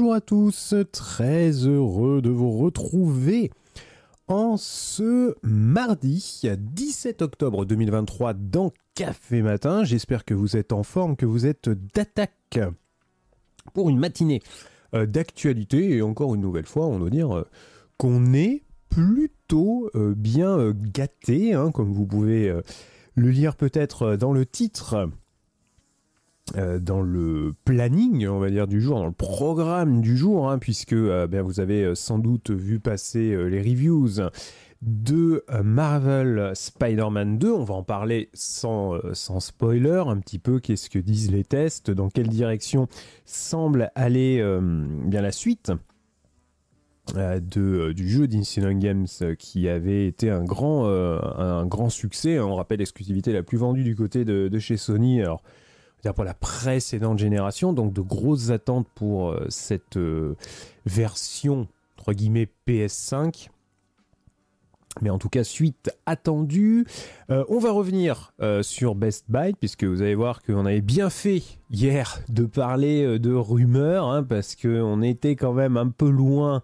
Bonjour à tous, très heureux de vous retrouver en ce mardi 17 octobre 2023 dans Café Matin. J'espère que vous êtes en forme, que vous êtes d'attaque pour une matinée euh, d'actualité et encore une nouvelle fois, on doit dire euh, qu'on est plutôt euh, bien gâté, hein, comme vous pouvez le lire peut-être dans le titre euh, dans le planning, on va dire, du jour, dans le programme du jour, hein, puisque euh, ben, vous avez euh, sans doute vu passer les reviews de Marvel Spider-Man 2. On va en parler sans, sans spoiler, un petit peu qu'est-ce que disent les tests, dans quelle direction semble aller bien la suite. De, du jeu d'Incident Games qui avait été un grand, un grand succès. Hein. on rappelle l'exclusivité la plus vendue du côté de, de chez Sony. Alors, pour la précédente génération, donc de grosses attentes pour euh, cette euh, version, entre guillemets, PS5 mais en tout cas suite attendue. Euh, on va revenir sur Best Buy, puisque vous allez voir qu'on avait bien fait hier de parler de rumeurs, hein, parce qu'on était quand même un peu loin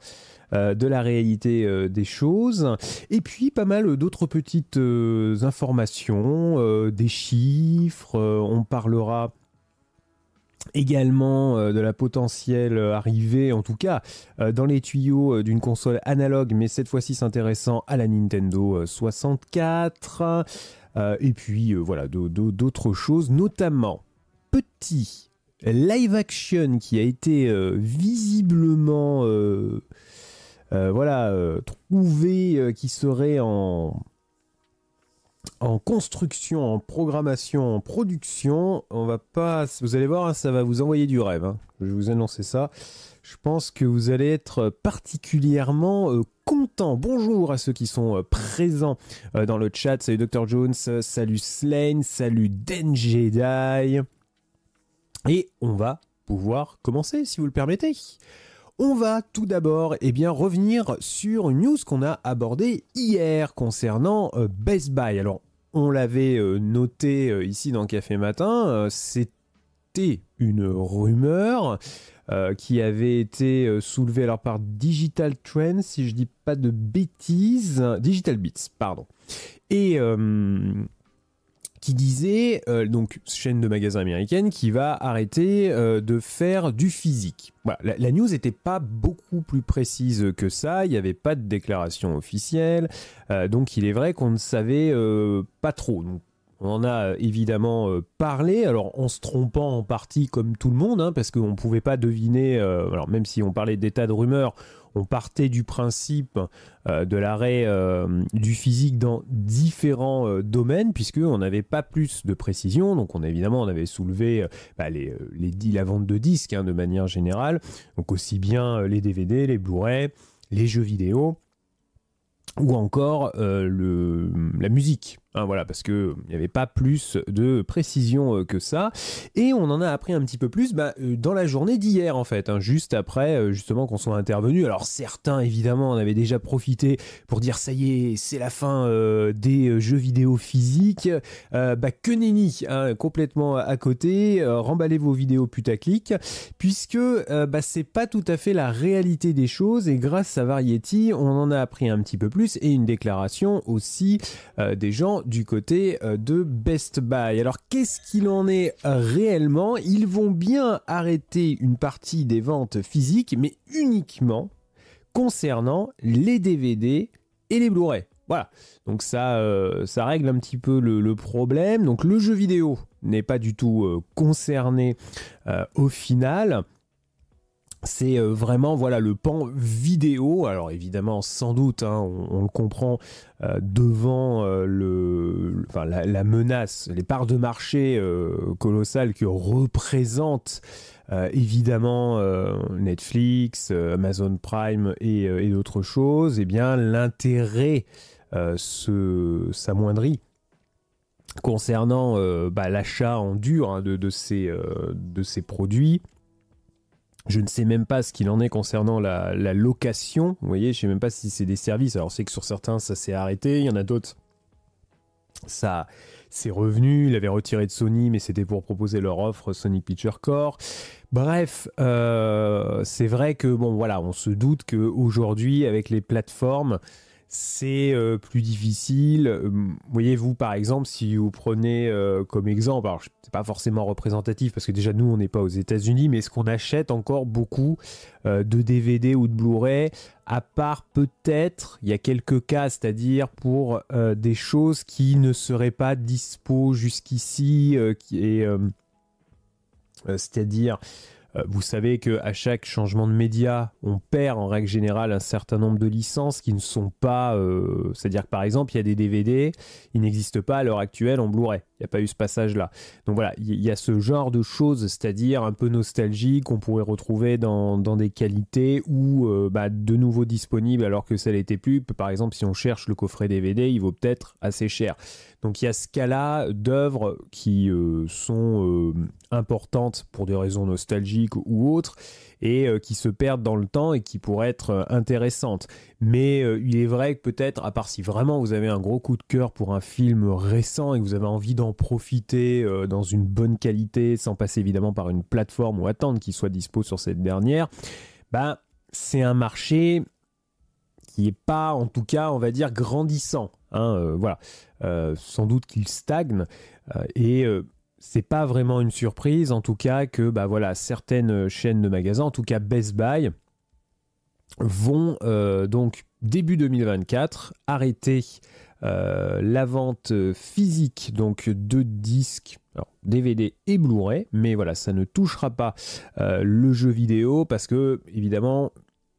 euh, de la réalité euh, des choses. Et puis pas mal d'autres petites euh, informations, des chiffres. on parlera également de la potentielle arrivée, en tout cas dans les tuyaux d'une console analogue, mais cette fois-ci s'intéressant à la Nintendo 64. et puis voilà, d'autres choses, notamment petit live action qui a été visiblement euh, voilà, euh, trouver euh, qui serait en construction, en programmation, en production, on va pas. Vous allez voir, hein, ça va vous envoyer du rêve. Hein. Je vais vous annoncer ça. Je pense que vous allez être particulièrement contents. content. Bonjour à ceux qui sont présents dans le chat. Salut Dr Jones, salut Slane, salut Denjedai. Et on va pouvoir commencer, si vous le permettez. On va tout d'abord eh bien, revenir sur une news qu'on a abordée hier concernant euh, Best Buy. Alors, on l'avait euh, noté euh, ici dans Café Matin, c'était une rumeur qui avait été soulevée alors par Digital Trends, si je dis pas de bêtises, Digital Beats, pardon. Et qui disait, euh, donc chaîne de magasins américaine, qui va arrêter euh, de faire du physique. la, news n'était pas beaucoup plus précise que ça, il n'y avait pas de déclaration officielle, euh, donc il est vrai qu'on ne savait pas trop. on en a évidemment parlé, alors en se trompant en partie comme tout le monde, hein, parce qu'on ne pouvait pas deviner, alors même si on parlait d'état de rumeur, on partait du principe euh, de l'arrêt euh, du physique dans différents euh, domaines puisque on n'avait pas plus de précision. Donc, on évidemment, on avait soulevé bah, les, la vente de disques hein, de manière générale, donc aussi bien les DVD, les Blu-ray, les jeux vidéo ou encore le, la musique. Hein, voilà, parce qu'il euh, n'y avait pas plus de précision euh, que ça. Et on en a appris un petit peu plus bah, euh, dans la journée d'hier, en fait, hein, juste après justement qu'on soit intervenu. Alors certains, évidemment, en avaient déjà profité pour dire ça y est, c'est la fin des jeux vidéo physiques. bah, que nenni, hein, complètement à côté, remballez vos vidéos putaclic, puisque bah, c'est pas tout à fait la réalité des choses. Et grâce à Variety, on en a appris un petit peu plus et une déclaration aussi des gens du côté euh, de Best Buy. Alors qu'est-ce qu'il en est euh, réellement Ils vont bien arrêter une partie des ventes physiques, mais uniquement concernant les DVD et les Blu-ray. Voilà, donc ça, euh, ça règle un petit peu le, problème. Donc le jeu vidéo n'est pas du tout concerné au final c'est euh, vraiment voilà le pan vidéo. Alors évidemment, sans doute, hein, on, le comprend euh, devant euh, la, menace, les parts de marché colossales que représentent évidemment Netflix, Amazon Prime et, d'autres choses. Et eh bien l'intérêt se s'amoindrit concernant bah, l'achat en dur hein, de ces produits. Je ne sais même pas ce qu'il en est concernant la, location. Vous voyez, je ne sais même pas si c'est des services. Alors, c'est que sur certains, ça s'est arrêté. Il y en a d'autres, ça s'est revenu. Il avait retiré de Sony, mais c'était pour proposer leur offre Sony Picture Core. Bref, euh, c'est vrai que, bon, voilà, on se doute qu'aujourd'hui, avec les plateformes, c'est euh, plus difficile. Euh, voyez-vous, par exemple, si vous prenez euh, comme exemple, alors c'est pas forcément représentatif parce que déjà nous on n'est pas aux États-Unis, mais est-ce qu'on achète encore beaucoup de DVD ou de Blu-ray à part peut-être, il y a quelques cas, c'est-à-dire pour des choses qui ne seraient pas dispo jusqu'ici, est c'est-à-dire euh, vous savez qu'à chaque changement de média, on perd en règle générale un certain nombre de licences qui ne sont pas... Euh, c'est-à-dire que par exemple, il y a des DVD, ils n'existent pas à l'heure actuelle en Blu-ray. Il n'y a pas eu ce passage-là. Donc voilà, il y, a ce genre de choses, c'est-à-dire un peu nostalgiques, qu'on pourrait retrouver dans, des qualités ou euh, bah, de nouveau disponibles alors que ça l'était plus. Par exemple, si on cherche le coffret DVD, il vaut peut-être assez cher. Donc il y a ce cas-là d'œuvres qui euh, sont euh, importantes pour des raisons nostalgiques ou autres et euh, qui se perdent dans le temps et qui pourraient être euh, intéressantes. Mais euh, il est vrai que peut-être, à part si vraiment vous avez un gros coup de cœur pour un film récent et que vous avez envie d'en profiter dans une bonne qualité, sans passer évidemment par une plateforme ou attendre qu'il soit dispo sur cette dernière, bah c'est un marché qui n'est pas, en tout cas, on va dire, grandissant. Hein, voilà, sans doute qu'il stagne. et c'est pas vraiment une surprise, en tout cas, que bah voilà, certaines euh, chaînes de magasins, en tout cas Best Buy, vont euh, donc début 2024 arrêter euh, la vente physique donc de disques DVD et Blu-ray, mais voilà, ça ne touchera pas le jeu vidéo parce que évidemment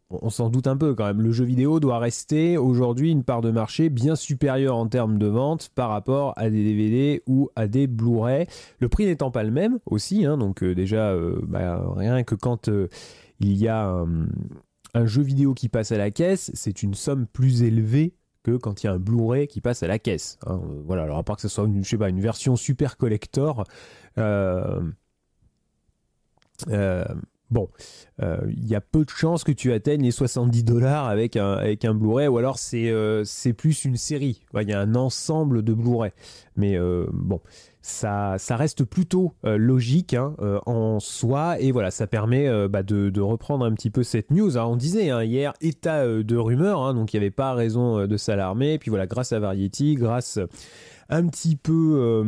on s'en doute un peu quand même, le jeu vidéo doit rester aujourd'hui une part de marché bien supérieure en termes de vente par rapport à des DVD ou à des Blu-ray. Le prix n'étant pas le même aussi, hein, donc euh, déjà, euh, bah, rien que quand euh, il y a un, jeu vidéo qui passe à la caisse, c'est une somme plus élevée que quand il y a un Blu-ray qui passe à la caisse. Hein. Voilà, alors à part que ce soit une, pas, une version super collector. Euh, Bon, euh, il y a peu de chances que tu atteignes les 70 dollars avec un, avec un Blu-ray, ou alors c'est euh, plus une série. Il y a un ensemble de Blu-ray. Mais euh, bon, ça, ça reste plutôt logique hein, en soi, et voilà, ça permet bah, de, reprendre un petit peu cette news. Alors On disait hein, hier état de rumeur, hein, donc il n'y avait pas raison de s'alarmer. Puis voilà, grâce à Variety, grâce un petit peu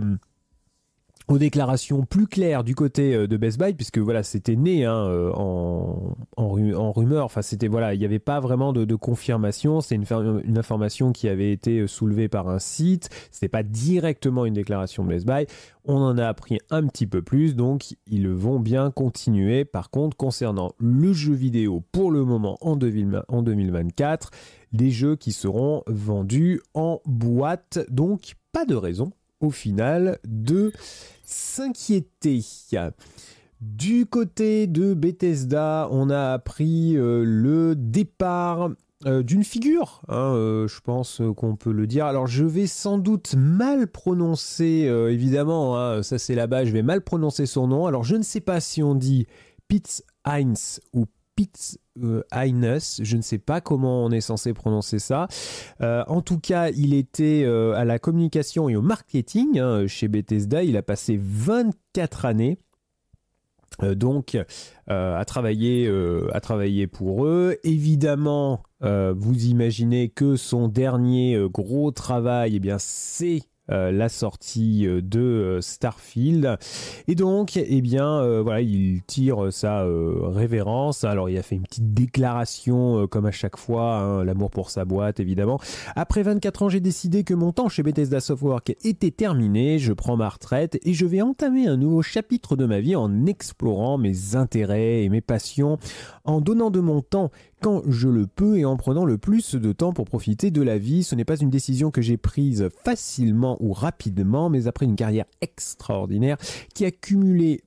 aux déclarations plus claires du côté euh, de Best Buy, puisque voilà, c'était né hein, euh, en, rumeur. Enfin, c'était voilà, il n'y avait pas vraiment de, confirmation. C'est une, information qui avait été euh, soulevée par un site. C'était pas directement une déclaration de Best Buy. On en a appris un petit peu plus, donc ils vont bien continuer. Par contre, concernant le jeu vidéo, pour le moment en, en 2024, les jeux qui seront vendus en boîte, donc pas de raison au final de s'inquiéter. Du côté de Bethesda, on a appris euh, le départ euh, d'une figure, hein, euh, je pense qu'on peut le dire. Alors je vais sans doute mal prononcer, évidemment, hein, ça c'est là-bas, je vais mal prononcer son nom. Alors je ne sais pas si on dit Pitts Heinz ou je ne sais pas comment on est censé prononcer ça. Euh, en tout cas, il était euh, à la communication et au marketing hein, chez Bethesda. Il a passé 24 années euh, à, travailler, à travailler pour eux. Évidemment, vous imaginez que son dernier gros travail, eh bien, c'est euh, la sortie euh, de euh, Starfield. Et donc, eh bien, voilà, il tire sa révérence. Alors, il a fait une petite déclaration, comme à chaque fois, hein, l'amour pour sa boîte, évidemment. Après 24 ans, j'ai décidé que mon temps chez Bethesda Software était terminé. Je prends ma retraite et je vais entamer un nouveau chapitre de ma vie en explorant mes intérêts et mes passions, en donnant de mon temps quand je le peux et en prenant le plus de temps pour profiter de la vie. Ce n'est pas une décision que j'ai prise facilement ou rapidement, mais après une carrière extraordinaire qui a cumulé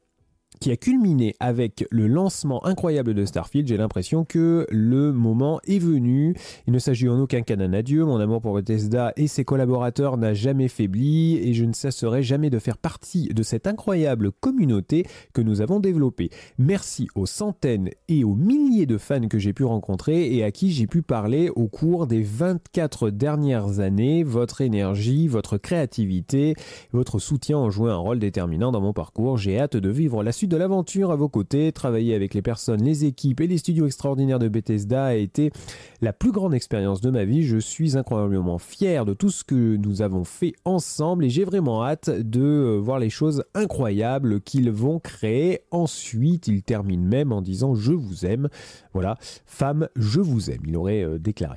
qui a culminé avec le lancement incroyable de Starfield, j'ai l'impression que le moment est venu. Il ne s'agit en aucun cas d'un adieu. Mon amour pour Bethesda et ses collaborateurs n'a jamais faibli et je ne cesserai jamais de faire partie de cette incroyable communauté que nous avons développée. Merci aux centaines et aux milliers de fans que j'ai pu rencontrer et à qui j'ai pu parler au cours des 24 dernières années. Votre énergie, votre créativité, votre soutien ont joué un rôle déterminant dans mon parcours. J'ai hâte de vivre la suite de l'aventure à vos côtés. Travailler avec les personnes, les équipes et les studios extraordinaires de Bethesda a été la plus grande expérience de ma vie. Je suis incroyablement fier de tout ce que nous avons fait ensemble et j'ai vraiment hâte de euh, voir les choses incroyables qu'ils vont créer ensuite. Il termine même en disant je vous aime. Voilà, femme, je vous aime, il aurait euh, déclaré.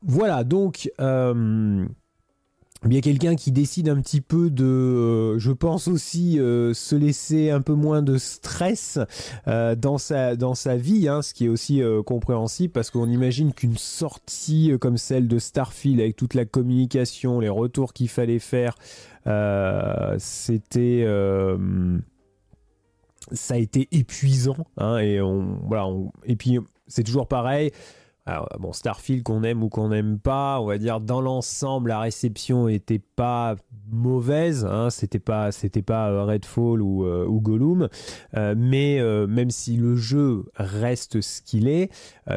Voilà, donc... Euh, il y a quelqu'un qui décide un petit peu de, euh, je pense aussi, euh, se laisser un peu moins de stress euh, dans sa dans sa vie, hein, ce qui est aussi compréhensible parce qu'on imagine qu'une sortie comme celle de Starfield avec toute la communication, les retours qu'il fallait faire, c'était ça a été épuisant hein, et on et puis c'est toujours pareil Starfield qu'on aime ou qu'on n'aime pas, on va dire dans l'ensemble la réception était pas mauvaise, hein, c'était pas c'était pas euh, Redfall ou, euh, Gollum, euh, mais même si le jeu reste ce qu'il est,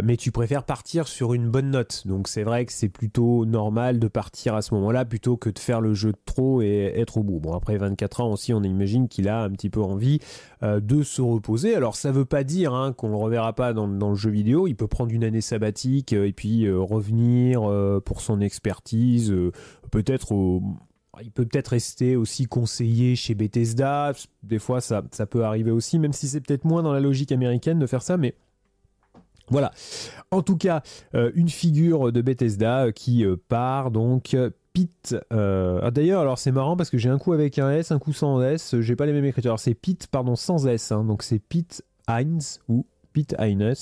mais tu préfères partir sur une bonne note. Donc c'est vrai que c'est plutôt normal de partir à ce moment-là plutôt que de faire le jeu trop et être au bout. Bon après 24 ans aussi, on imagine qu'il a un petit peu envie de se reposer. Alors ça veut pas dire hein, qu'on le reverra pas dans, dans le jeu vidéo. Il peut prendre une année sabbatique euh, et puis euh, revenir euh, pour son expertise, peut-être il peut peut-être rester aussi conseiller chez Bethesda. Des fois, ça, ça peut arriver aussi, même si c'est peut-être moins dans la logique américaine de faire ça, mais voilà. En tout cas, une figure de Bethesda qui part donc. Pete, ah, d'ailleurs, alors c'est marrant parce que j'ai un coup avec un S, un coup sans S, j'ai pas les mêmes écritures. C'est Pete, pardon, sans S, hein, donc c'est Pete Heinz ou Pete Hines.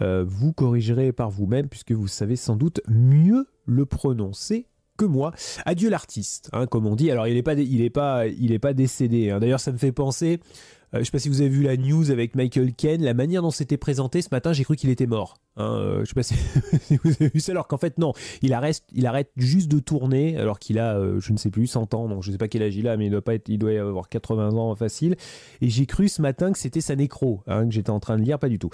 Euh, vous corrigerez par vous-même puisque vous savez sans doute mieux le prononcer que moi. Adieu l'artiste, hein, comme on dit. Alors il n'est pas, il pas, il pas décédé. Hein. D'ailleurs, ça me fait penser euh, je sais pas si vous avez vu la news avec Michael Ken, la manière dont c'était présenté ce matin, j'ai cru qu'il était mort. Je hein, euh, je sais pas si, vous avez vu ça, alors qu'en fait non, il arrête, il arrête juste de tourner, alors qu'il a, euh, je ne sais plus, 100 ans, donc je ne sais pas quel âge il a, mais il doit pas être, il doit avoir 80 ans facile. Et j'ai cru ce matin que c'était sa nécro, hein, que j'étais en train de lire, pas du tout.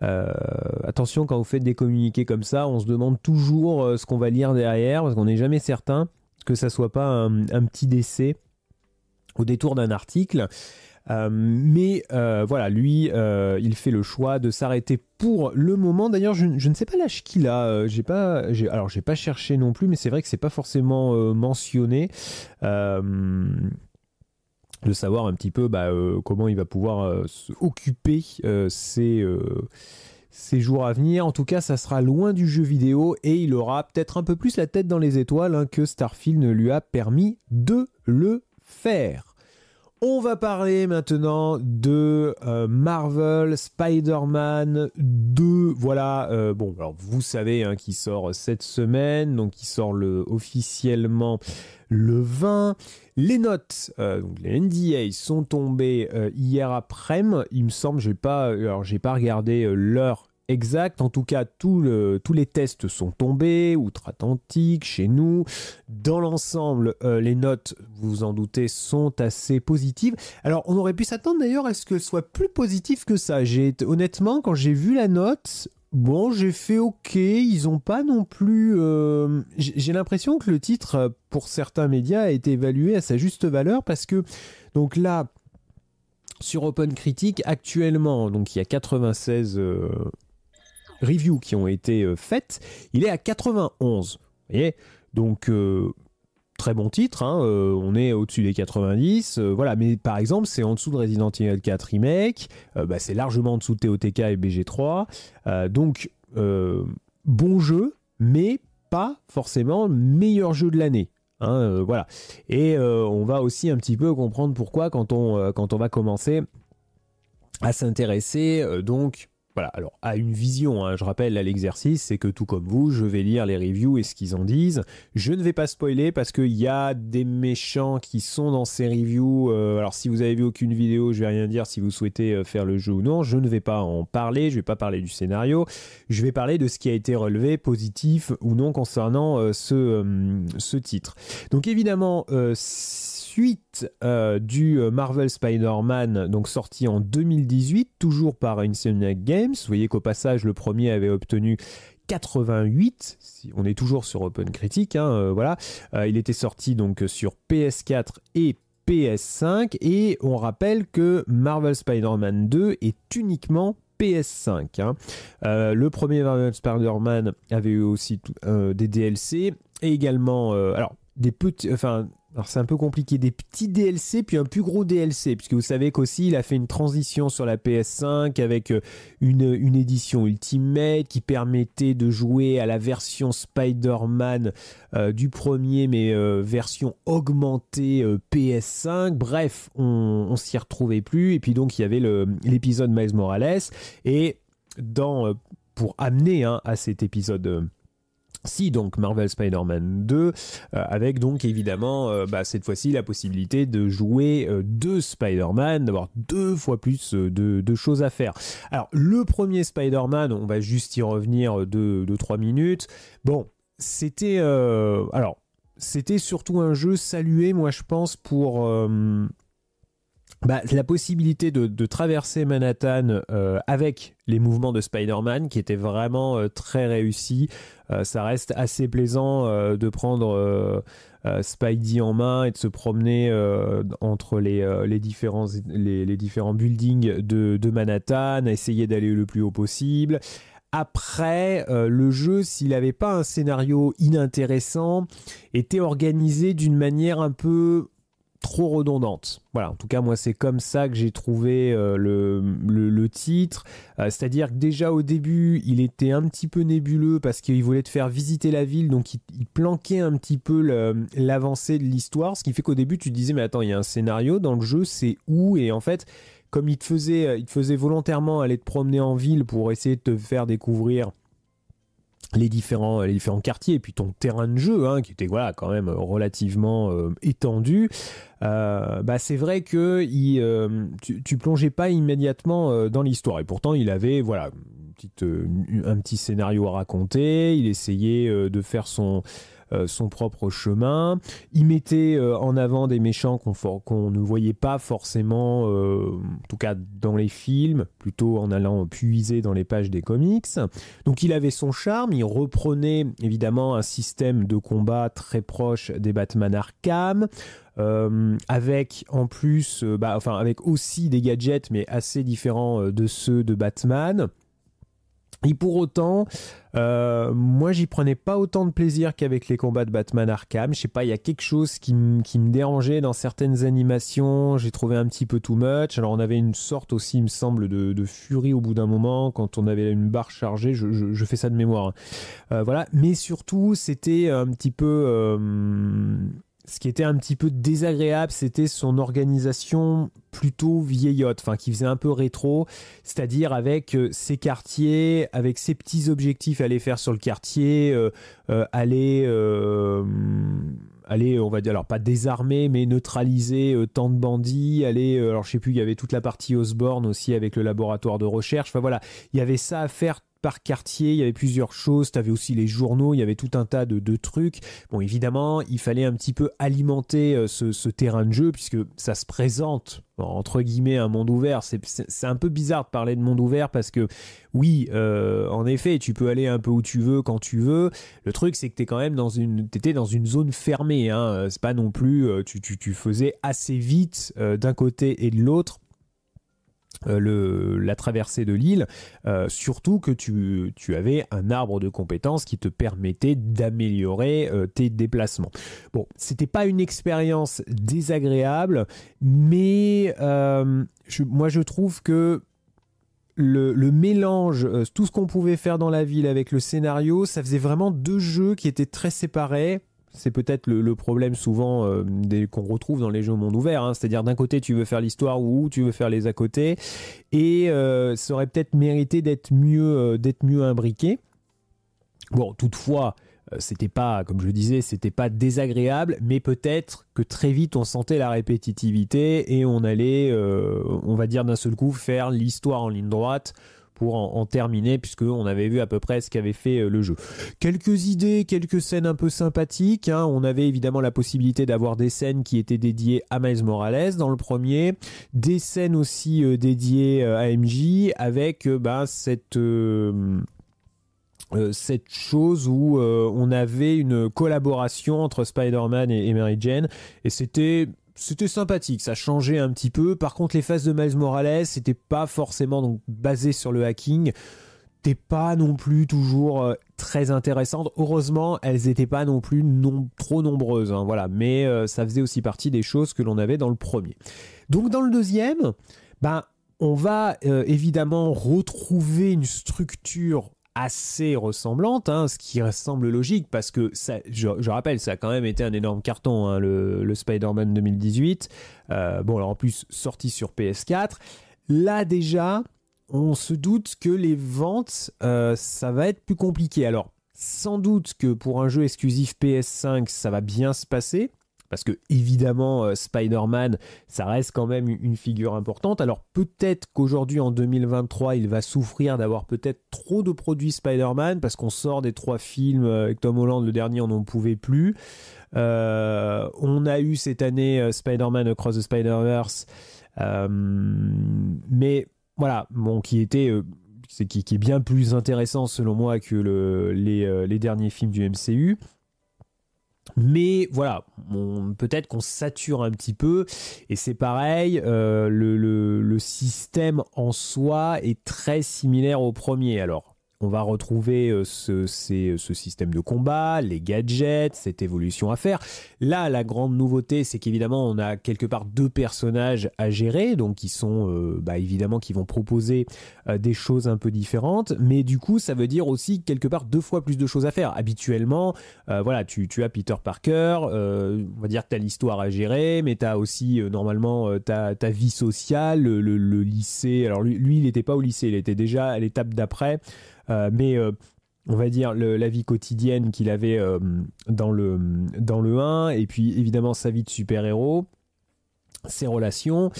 attention quand vous faites des communiqués comme ça, on se demande toujours ce qu'on va lire derrière, parce qu'on n'est jamais certain que ça soit pas un, un petit décès au détour d'un article. Euh, mais euh, voilà, lui, euh, il fait le choix de s'arrêter pour le moment. D'ailleurs, je, ne sais pas l'âge qu'il a. J'ai pas, alors j'ai pas cherché non plus, mais c'est vrai que c'est pas forcément mentionné. de savoir un petit peu bah, comment il va pouvoir s'occuper ses, jours à venir. En tout cas, ça sera loin du jeu vidéo et il aura peut-être un peu plus la tête dans les étoiles hein, que Starfield ne lui a permis de le faire. On va parler maintenant de euh, Marvel Spider-Man 2. Voilà, euh, bon, vous savez hein, qui sort cette semaine, donc qui sort le, officiellement le 20. Les notes, euh, donc les NDA sont tombées hier après-midi. Il me semble, j'ai pas, alors j'ai pas regardé l'heure exact. En tout cas, tous les tests sont tombés, outre-Atlantique, chez nous. Dans l'ensemble, euh, les notes, vous vous en doutez, sont assez positives. Alors, on aurait pu s'attendre d'ailleurs à ce qu'elles soient plus positives que ça. J'ai, honnêtement, quand j'ai vu la note, Bon, j'ai fait OK, ils n'ont pas non plus... Euh, j'ai l'impression que le titre, euh, pour certains médias, a été évalué à sa juste valeur parce que, donc là, sur Open Critique, actuellement, donc il y a 96 reviews qui ont été euh, faites, il est à 91. Vous voyez Donc euh, très bon titre, hein, euh, on est au-dessus des 90, voilà, mais par exemple c'est en dessous de Resident Evil 4 Remake, bah, c'est largement en dessous de TOTK et BG3, donc bon jeu, mais pas forcément le meilleur jeu de l'année. Hein, voilà. Et on va aussi un petit peu comprendre pourquoi quand on, quand on va commencer à s'intéresser donc voilà, alors à une vision, hein, je rappelle à l'exercice, c'est que tout comme vous, je vais lire les reviews et ce qu'ils en disent. Je ne vais pas spoiler parce qu'il y a des méchants qui sont dans ces reviews. Euh, alors si vous avez vu aucune vidéo, je vais rien dire si vous souhaitez euh, faire le jeu ou non. Je ne vais pas en parler, je vais pas parler du scénario. Je vais parler de ce qui a été relevé, positif ou non concernant euh, ce, ce titre. Donc évidemment, si euh, du euh, Marvel Spider-Man, donc sorti en 2018, toujours par Insomniac Games. Vous voyez qu'au passage, le premier avait obtenu 88, si on est toujours sur Open Critique, hein, euh, voilà. il était sorti donc sur PS4 et PS5 et on rappelle que Marvel Spider-Man 2 est uniquement PS5. Hein. le premier Marvel Spider-Man avait eu aussi des DLC et également, alors des petits, enfin alors c'est un peu compliqué, des petits DLC puis un plus gros DLC, puisque vous savez qu'aussi il a fait une transition sur la PS5 avec euh, une, édition Ultimate qui permettait de jouer à la version Spider-Man euh, du premier, mais euh, version augmentée PS5. Bref, on, on s'y retrouvait plus, et puis donc il y avait l'épisode Miles Morales, et dans, pour amener hein, à cet épisode si donc Marvel Spider-Man 2, euh, avec donc évidemment euh, bah, cette fois-ci la possibilité de jouer euh, deux Spider-Man, d'avoir deux fois plus de, choses à faire. Alors le premier Spider-Man, on va juste y revenir de, trois minutes. Bon, c'était... alors, c'était surtout un jeu salué, moi je pense, pour bah, la possibilité de, traverser Manhattan euh, avec les mouvements de Spider-Man qui était vraiment euh, très réussi, euh, ça reste assez plaisant de prendre Spidey en main et de se promener entre les, différents, buildings de, Manhattan, essayer d'aller le plus haut possible. Après, le jeu, s'il n'avait pas un scénario inintéressant, était organisé d'une manière un peu trop redondante. Voilà, en tout cas, moi, c'est comme ça que j'ai trouvé euh, le, titre. Euh, c'est-à-dire que déjà au début, il était un petit peu nébuleux parce qu'il voulait te faire visiter la ville, donc il, planquait un petit peu l'avancée de l'histoire, ce qui fait qu'au début, tu disais, mais attends, il y a un scénario dans le jeu, c'est où Et en fait, comme il te faisait, euh, il te faisait volontairement aller te promener en ville pour essayer de te faire découvrir les différents, les différents quartiers et puis ton terrain de jeu hein, qui était voilà quand même euh, relativement euh, étendu euh, bah c'est vrai que il, tu, tu, plongeais pas immédiatement dans l'histoire et pourtant il avait voilà petite, un petit scénario à raconter il essayait de faire son euh, son propre chemin. Il mettait euh, en avant des méchants qu'on ne voyait pas forcément, euh, en tout cas dans les films, plutôt en allant puiser dans les pages des comics. Donc il avait son charme, il reprenait évidemment un système de combat très proche des Batman Arkham. avec en plus, bah, enfin avec aussi des gadgets mais assez différents de ceux de Batman. Et pour autant, euh, moi j'y prenais pas autant de plaisir qu'avec les combats de Batman Arkham. Je sais pas, il y a quelque chose qui, me dérangeait dans certaines animations. J'ai trouvé un petit peu too much. Alors on avait une sorte aussi, il me semble, de, furie au bout d'un moment quand on avait une barre chargée. Je, fais ça de mémoire. Hein. Euh, voilà. Mais surtout, c'était un petit peu. Euh, ce qui était un petit peu désagréable, c'était son organisation plutôt vieillotte, enfin qui faisait un peu rétro, c'est-à-dire avec euh, ses quartiers, avec ses petits objectifs à aller faire sur le quartier, euh, euh, aller, on va dire, alors pas désarmer, mais neutraliser tant de bandits, aller, alors je sais plus, il y avait toute la partie Osborne aussi avec le laboratoire de recherche, enfin voilà, il y avait ça à faire par quartier, il y avait plusieurs choses, tu avais aussi les journaux, il y avait tout un tas de, trucs. Bon, évidemment, il fallait un petit peu alimenter euh, ce, terrain de jeu, puisque ça se présente entre guillemets un monde ouvert. C'est un peu bizarre de parler de monde ouvert parce que oui, euh, en effet, tu peux aller un peu où tu veux, quand tu veux. Le truc, c'est que tu es quand même dans une, t'étais dans une zone fermée. Hein. C'est pas non plus, euh, tu, faisais assez vite d'un côté et de l'autre euh, le, la traversée de l'île, euh, surtout que tu, avais un arbre de compétences qui te permettait d'améliorer euh, tes déplacements. Bon, c'était pas une expérience désagréable, mais moi je trouve que le, mélange, tout ce qu'on pouvait faire dans la ville avec le scénario, ça faisait vraiment deux jeux qui étaient très séparés c'est peut-être le, problème souvent euh, qu'on retrouve dans les jeux au monde ouvert. Hein. C'est-à-dire d'un côté tu veux faire l'histoire ou tu veux faire les à côté, et euh, ça aurait peut-être mérité d'être mieux, euh, d'être mieux imbriqué. Bon, toutefois, c'était pas, comme je le disais, c'était pas désagréable, mais peut-être que très vite on sentait la répétitivité et on allait, on va dire d'un seul coup, faire l'histoire en ligne droite pour en, terminer, terminer, puisqu'on avait vu à peu près ce qu'avait fait euh, le jeu. Quelques idées, quelques scènes un peu sympathiques. Hein. On avait évidemment la possibilité d'avoir des scènes qui étaient dédiées à Miles Morales dans le premier, des scènes aussi euh, dédiées euh, à MJ, avec bah, cette... cette chose où on avait une collaboration entre Spider-Man et, et, Mary Jane et c'était c'était sympathique, ça changeait un petit peu. Par contre, les phases de Miles Morales, c'était pas forcément donc basé sur le hacking. T'es pas non plus toujours euh, très intéressante Heureusement, elles n'étaient pas non plus non, trop nombreuses. Hein, voilà, mais euh, ça faisait aussi partie des choses que l'on avait dans le premier. Donc dans le deuxième, ben on va euh, évidemment retrouver une structure assez ressemblante, hein, ce qui semble logique parce que ça, je, rappelle, ça a quand même été un énorme carton, hein, le, Spider-Man 2018. Euh, bon, alors en plus sorti sur PS4. Là déjà, on se doute que les ventes, euh, ça va être plus compliqué. Alors, sans doute que pour un jeu exclusif PS5, ça va bien se passer parce que évidemment euh, Spider-Man, ça reste quand même une figure importante. Alors peut-être qu'aujourd'hui en 2023, il va souffrir d'avoir peut-être trop de produits Spider-Man parce qu'on sort des trois films euh, avec Tom Holland, le dernier on n'en pouvait plus. Euh, on a eu cette année Spider-Man Across the Spider-Verse, mais voilà, bon, qui était qui, est bien plus intéressant selon moi que les derniers films du MCU. Mais voilà, peut-être qu'on sature un petit peu. Et c'est pareil, euh, le, le système en soi est très similaire au premier. Alors, on va retrouver euh, euh, ce, système de combat, les gadgets, cette évolution à faire. Là, la grande nouveauté, c'est qu'évidemment, on a quelque part deux personnages à gérer, donc qui sont euh, bah, évidemment qui vont proposer des choses un peu différentes, mais du coup, ça veut dire aussi quelque part deux fois plus de choses à faire. Habituellement, voilà, tu, as Peter Parker, on va dire que tu as l'histoire à gérer, mais tu as aussi normalement ta, vie sociale, le, lycée. Alors lui il n'était pas au lycée, il était déjà à l'étape d'après. Euh, mais euh, on va dire la vie quotidienne qu'il avait euh, dans, le, dans le 1, et puis évidemment sa vie de super-héros ses relations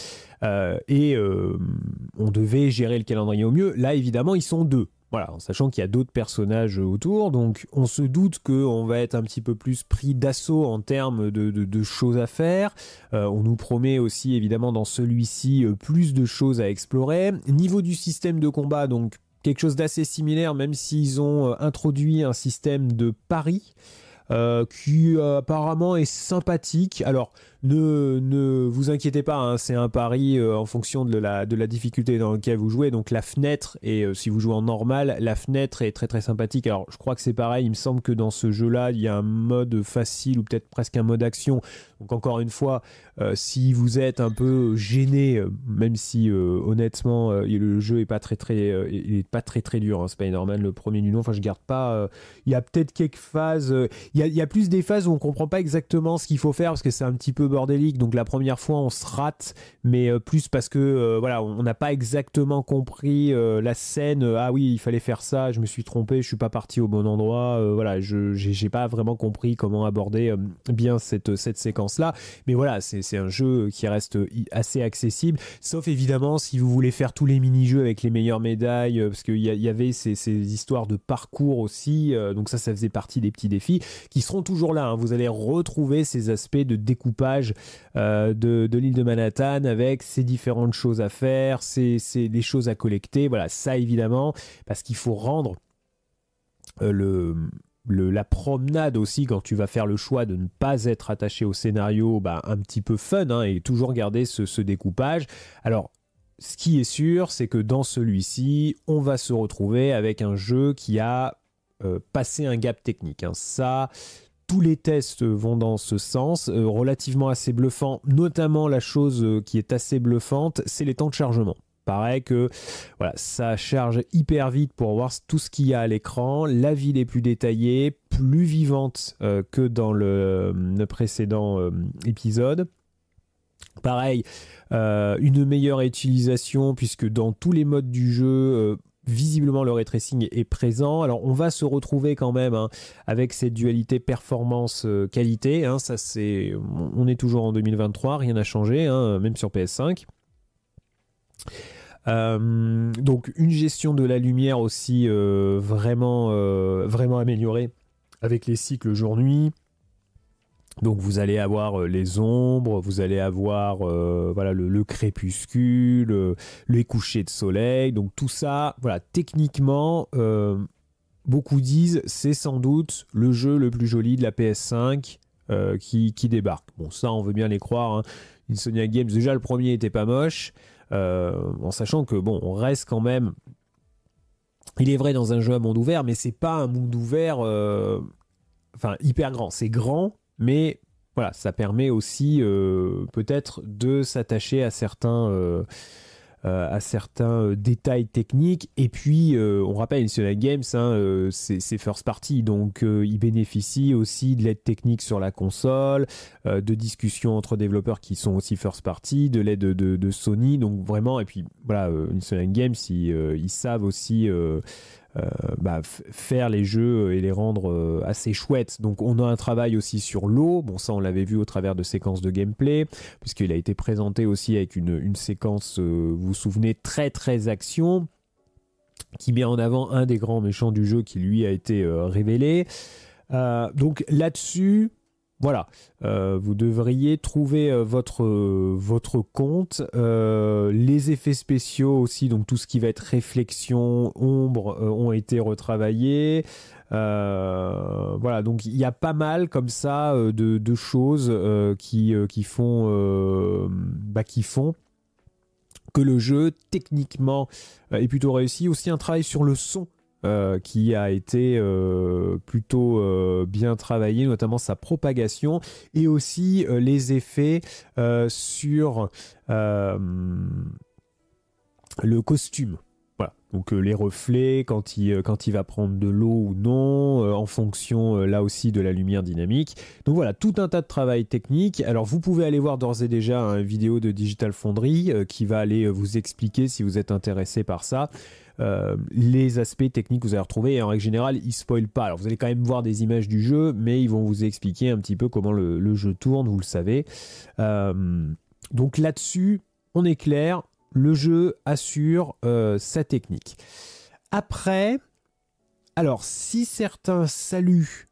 et on devait gérer le calendrier au mieux. Là, évidemment, ils sont deux. Voilà, en sachant qu'il y a d'autres personnages autour, donc on se doute qu'on va être un petit peu plus pris d'assaut en termes de, de, choses à faire. on nous promet aussi évidemment dans celui-ci plus de choses à explorer. Niveau du système de combat, donc quelque chose d'assez similaire, même s'ils ont euh, introduit un système de paris euh, qui euh, apparemment est sympathique. Alors, ne, vous inquiétez pas, hein, c'est un pari euh, en fonction de la, difficulté dans laquelle vous jouez. Donc la fenêtre, et euh, si vous jouez en normal, la fenêtre est très très sympathique. Alors je crois que c'est pareil, il me semble que dans ce jeu-là, il y a un mode facile ou peut-être presque un mode action. Donc encore une fois, euh, si vous êtes un peu gêné, même si honnêtement le jeu est pas très très, il est pas très très dur, hein, Spider-Man le premier du nom, enfin je garde pas, il y a peut-être quelques phases, il y a, plus des phases où on comprend pas exactement ce qu'il faut faire parce que c'est un petit peu bordélique. Donc la première fois, on se rate, mais euh, plus parce que euh, voilà, on n'a pas exactement compris euh, la scène. Ah oui, il fallait faire ça. Je me suis trompé. Je suis pas parti au bon endroit. voilà, je j'ai pas vraiment compris comment aborder bien cette cette séquence là. Mais voilà, c'est un jeu qui reste assez accessible. Sauf évidemment si vous voulez faire tous les mini-jeux avec les meilleures médailles, parce qu'il y, avait ces, ces, histoires de parcours aussi. donc ça, ça faisait partie des petits défis qui seront toujours là. Hein. Vous allez retrouver ces aspects de découpage euh, de, l'île de Manhattan avec ses différentes choses à faire, ses, des choses à collecter. Voilà, ça évidemment, parce qu'il faut rendre euh, le, la promenade aussi, quand tu vas faire le choix de ne pas être attaché au scénario, bah, un petit peu fun hein, et toujours garder ce, découpage. Alors, ce qui est sûr, c'est que dans celui-ci, on va se retrouver avec un jeu qui a euh, passé un gap technique. Hein. Ça, tous les tests vont dans ce sens, euh, relativement assez bluffant, notamment la chose euh, qui est assez bluffante, c'est les temps de chargement. Pareil que voilà, ça charge hyper vite pour voir tout ce qu'il y a à l'écran, la ville est plus détaillée, plus vivante euh, que dans le, précédent épisode. Pareil, une meilleure utilisation puisque dans tous les modes du jeu, visiblement le ray tracing est présent. Alors on va se retrouver quand même hein, avec cette dualité performance euh, qualité. Hein. ça c'est, on est toujours en 2023, rien n'a changé, hein, même sur PS5. Euh, donc une gestion de la lumière aussi euh, vraiment, vraiment améliorée avec les cycles jour-nuit. Donc vous allez avoir euh, les ombres, vous allez avoir euh, voilà le, crépuscule, euh, les couchers de soleil. Donc tout ça, voilà, techniquement, beaucoup disent c'est sans doute le jeu le plus joli de la PS5 qui, débarque. Bon, ça on veut bien les croire. Hein. Games, déjà le premier était pas moche, en sachant que bon, on reste quand même. Il est vrai dans un jeu à monde ouvert, mais c'est pas un monde ouvert. Enfin, hyper grand. C'est grand, mais voilà, ça permet aussi euh, peut-être de s'attacher à certains, euh, euh, à certains détails techniques. Et puis, on rappelle, National Games, hein, c'est first party, donc ils bénéficient aussi de l'aide technique sur la console, de discussions entre développeurs qui sont aussi first party, de l'aide de, Sony, donc vraiment, et puis voilà, National Games, ils savent aussi euh, bah, faire les jeux et les rendre euh, assez chouettes. Donc on a un travail aussi sur l'eau, bon ça on l'avait vu au travers de séquences de gameplay, puisqu'il a été présenté aussi avec une, séquence, euh, vous vous souvenez, très très action, qui met en avant un des grands méchants du jeu qui lui a été révélé. donc là-dessus, voilà, euh, vous devriez trouver euh, votre, euh, votre compte, les effets spéciaux aussi, donc tout ce qui va être réflexion, ombre ont été retravaillés. voilà, donc il y a pas mal comme ça de, choses qui, qui font, bah, qui font que le jeu techniquement est plutôt réussi. Aussi un travail sur le son euh, qui a été euh, plutôt euh, bien travaillé, notamment sa propagation et aussi les effets sur le costume. Voilà. Donc les reflets quand il, quand il va prendre de l'eau ou non, en fonction là aussi de la lumière dynamique. Donc voilà, tout un tas de travail technique. Alors vous pouvez aller voir d'ores et déjà une vidéo de Digital Fonderie qui va aller vous expliquer si vous êtes intéressé par ça. Euh, les aspects techniques que vous allez retrouver, et en règle générale, ils spoilent pas. Alors vous allez quand même voir des images du jeu, mais ils vont vous expliquer un petit peu comment le, jeu tourne, vous le savez. Euh, donc là-dessus, on est clair, le jeu assure euh, sa technique. Après, alors si certains saluent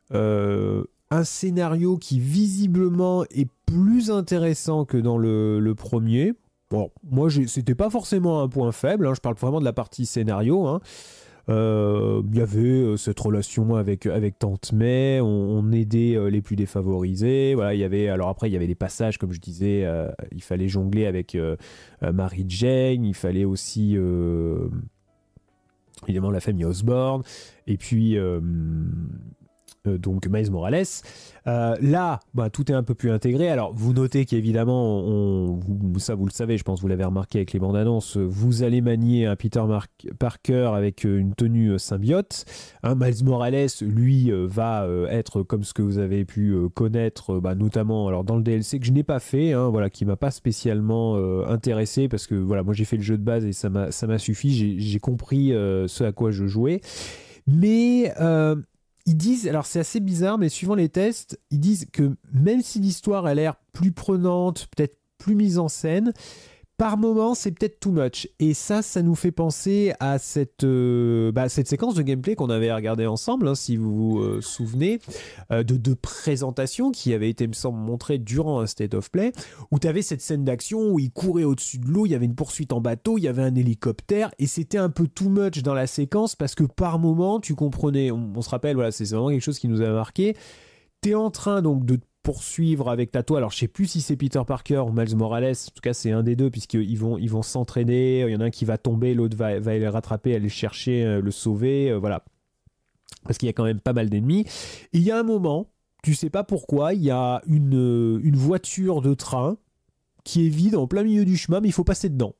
un scénario qui visiblement est plus intéressant que dans le premier, Bon, moi, c'était pas forcément un point faible. Hein, je parle vraiment de la partie scénario. Hein. Euh, il y avait euh, cette relation avec, avec Tante May, on, aidait euh, les plus défavorisés. Voilà, il y avait, alors après, il y avait des passages, comme je disais, il fallait jongler avec Marie Jane, il fallait aussi, évidemment, la famille Osborne, et puis euh, donc Miles Morales. Euh, là, bah, tout est un peu plus intégré. Alors, vous notez qu'évidemment, ça vous le savez, je pense vous l'avez remarqué avec les bandes annonces, vous allez manier un Peter Parker avec euh, une tenue symbiote. Un hein, Miles Morales, lui, va être comme ce que vous avez pu connaître, bah, notamment alors dans le DLC que je n'ai pas fait, hein, voilà, qui m'a pas spécialement intéressé parce que voilà, moi j'ai fait le jeu de base et ça m'a suffi, j'ai compris ce à quoi je jouais. Mais ils disent, alors c'est assez bizarre, mais suivant les tests, ils disent que même si l'histoire a l'air plus prenante, peut-être plus mise en scène, par moment, c'est peut-être too much. Et ça, ça nous fait penser à cette, euh, bah, cette séquence de gameplay qu'on avait regardée ensemble, hein, si vous vous euh, souvenez, euh, de, deux présentation qui avait été, me semble, montrée durant un State of Play, où tu avais cette scène d'action où il courait au-dessus de l'eau, il y avait une poursuite en bateau, il y avait un hélicoptère, et c'était un peu too much dans la séquence parce que par moment, tu comprenais, on, se rappelle, voilà, c'est vraiment quelque chose qui nous a marqué. es en train donc de poursuivre avec Tato. Alors, je sais plus si c'est Peter Parker ou Miles Morales. En tout cas, c'est un des deux, puisqu'ils vont ils vont s'entraîner. Il y en a un qui va tomber, l'autre va, va le rattraper, aller chercher, euh, le sauver. Euh, voilà. Parce qu'il y a quand même pas mal d'ennemis. Il y a un moment, tu sais pas pourquoi, il y a une, euh, une voiture de train qui est vide en plein milieu du chemin, mais il faut passer dedans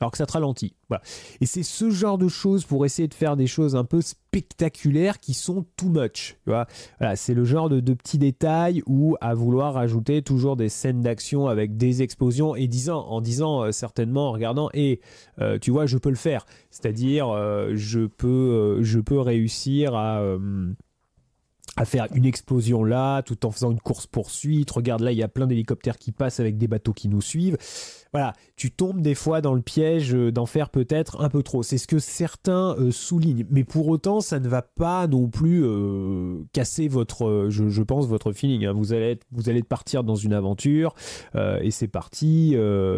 alors que ça te ralentit. Voilà. Et c'est ce genre de choses pour essayer de faire des choses un peu spectaculaires qui sont too much. Tu vois voilà, c'est le genre de, petits détails où à vouloir ajouter toujours des scènes d'action avec des explosions et disant, en disant euh, certainement, en regardant, et eh, euh, tu vois, je peux le faire. C'est-à-dire, euh, je, peux, je peux réussir à à faire une explosion là, tout en faisant une course-poursuite. Regarde là, il y a plein d'hélicoptères qui passent avec des bateaux qui nous suivent. Voilà, tu tombes des fois dans le piège euh, d'en faire peut-être un peu trop. C'est ce que certains euh, soulignent. Mais pour autant, ça ne va pas non plus euh, casser votre, je, pense, votre feeling. Hein. Vous, allez être, vous allez partir dans une aventure et c'est parti.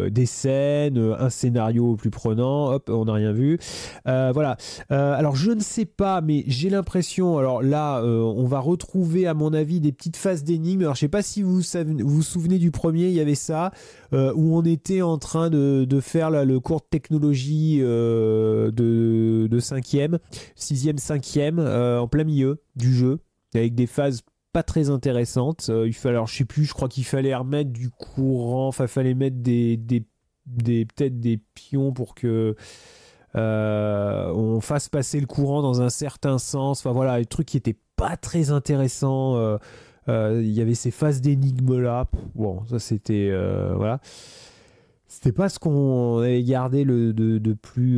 des scènes, un scénario plus prenant. Hop, on n'a rien vu. voilà. alors, je ne sais pas, mais j'ai l'impression. Alors là, on va retrouver, à mon avis, des petites phases d'énigmes. Alors, je sais pas si vous vous, souvenez du premier, il y avait ça, euh, où on était en train de, de faire le cours de technologie euh, de, 5e, 6e, 5e, en plein milieu du jeu, avec des phases pas très intéressantes. Euh, il fallait, alors, je sais plus, je crois qu'il fallait remettre du courant, enfin, fallait mettre des, des, des peut-être des pions pour que. on fasse passer le courant dans un certain sens. Enfin voilà, un truc qui était très intéressant. Euh, euh, il y avait ces phases d'énigmes là. Bon, ça c'était euh, voilà. C'était pas ce qu'on avait gardé le, de, plus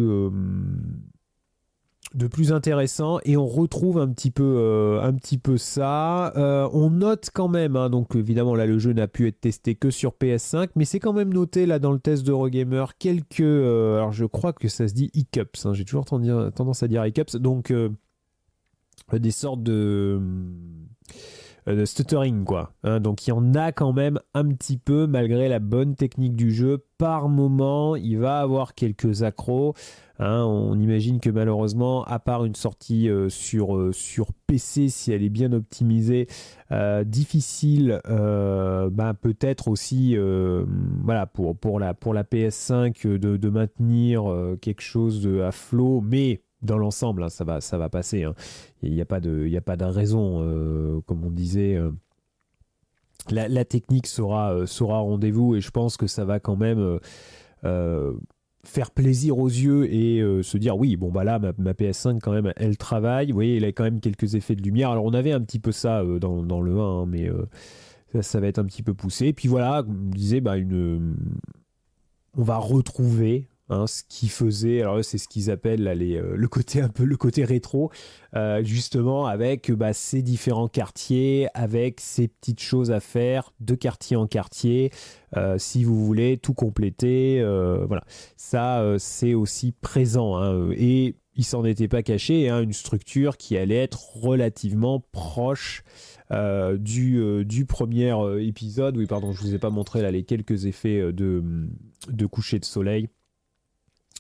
de plus intéressant et on retrouve un petit peu, un petit peu ça. on note quand même, hein, donc évidemment là le jeu n'a pu être testé que sur PS5, mais c'est quand même noté là dans le test de d'Eurogamer quelques, alors je crois que ça se dit hiccups, hein. j'ai toujours tendance à dire hiccups, donc des sortes de euh, stuttering quoi. Hein. donc il y en a quand même un petit peu malgré la bonne technique du jeu. Par moment, il va avoir quelques accros. Hein. on imagine que malheureusement, à part une sortie euh, sur, euh, sur PC, si elle est bien optimisée, difficile, ben, peut-être aussi voilà, pour, pour, la, pour la PS5 de, de maintenir quelque chose à flot, mais dans l'ensemble, hein, ça, va, ça va passer. Hein. Il il n'y a pas de raison, euh, comme on disait. Euh, la, technique sera, euh, sera rendez-vous et je pense que ça va quand même faire plaisir aux yeux et se dire oui bon bah là ma, PS5 quand même elle travaille vous voyez elle a quand même quelques effets de lumière alors on avait un petit peu ça dans, le 1 hein, mais ça, va être un petit peu poussé et puis voilà comme je disais bah une on va retrouver Hein, ce qui faisait, alors c'est ce qu'ils appellent euh, le côté un peu le côté rétro, euh, justement avec bah, ces différents quartiers, avec ces petites choses à faire de quartier en quartier, euh, si vous voulez tout compléter, voilà. Ça c'est aussi présent hein, et il s'en était pas caché, hein, une structure qui allait être relativement proche du, du, premier épisode. Oui, pardon, je vous ai pas montré là les quelques effets de, de coucher de soleil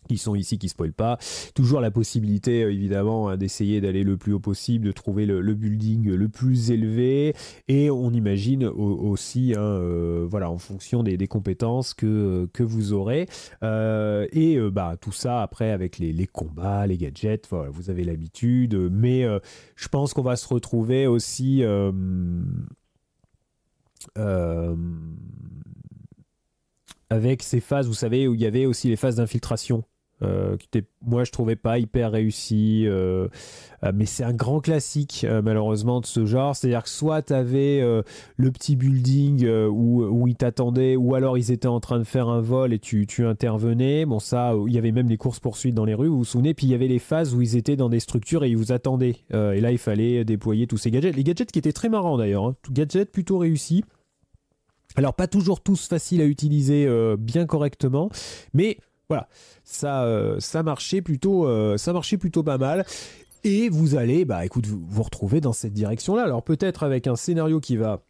qui sont ici, qui spoilent pas. Toujours la possibilité, euh, évidemment, hein, d'essayer d'aller le plus haut possible, de trouver le, building le plus élevé. Et on imagine aussi, hein, euh, voilà, en fonction des, compétences que, euh, que vous aurez. et bah, tout ça, après, avec les, combats, les gadgets, voilà, vous avez l'habitude. Mais je pense qu'on va se retrouver aussi... avec ces phases, vous savez, où il y avait aussi les phases d'infiltration euh, moi, je trouvais pas hyper réussi. Euh, euh, mais c'est un grand classique, malheureusement, de ce genre. C'est-à-dire que soit tu avais le petit building où, ils t'attendaient, ou alors ils étaient en train de faire un vol et tu, intervenais. Bon, ça, il y avait même des courses-poursuites dans les rues, vous vous souvenez. Puis il y avait les phases où ils étaient dans des structures et ils vous attendaient. et là, il fallait déployer tous ces gadgets. Les gadgets qui étaient très marrants d'ailleurs. Hein. Gadgets plutôt réussis. Alors pas toujours tous faciles à utiliser bien correctement, mais voilà, ça, euh, ça marchait plutôt, euh, ça marchait plutôt pas mal. Et vous allez, bah écoute, vous, vous retrouver dans cette direction-là. Alors peut-être avec un scénario qui va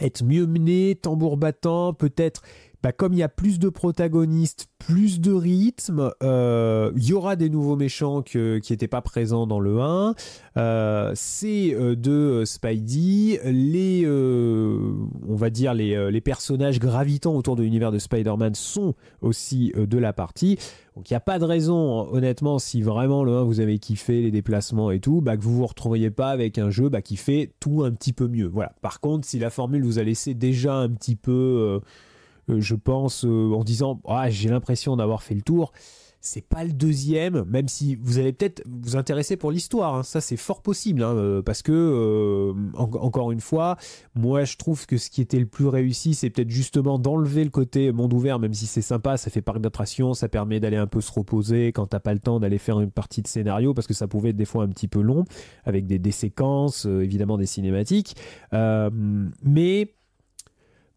être mieux mené, tambour battant, peut-être bah, comme il y a plus de protagonistes, plus de rythme, euh, il y aura des nouveaux méchants qui n'étaient pas présents dans le 1. c'est de Spidey, les on va dire, les, euh, personnages gravitant autour de l'univers de Spider-Man sont aussi euh, de la partie. Donc il n'y a pas de raison, honnêtement, si vraiment le vous avez kiffé les déplacements et tout, bah, que vous vous retrouviez pas avec un jeu bah, qui fait tout un petit peu mieux. Voilà. Par contre, si la formule vous a laissé déjà un petit peu, euh, je pense, en disant ah j'ai l'impression d'avoir fait le tour c'est pas le deuxième, même si vous allez peut-être vous intéresser pour l'histoire. Hein. Ça, c'est fort possible, hein, euh, parce que euh, encore une fois, moi, je trouve que ce qui était le plus réussi, c'est peut-être justement d'enlever le côté monde ouvert, même si c'est sympa, ça fait parc d'attraction, ça permet d'aller un peu se reposer quand t'as pas le temps d'aller faire une partie de scénario, parce que ça pouvait être des fois un petit peu long, avec des, séquences, euh, évidemment des cinématiques, mais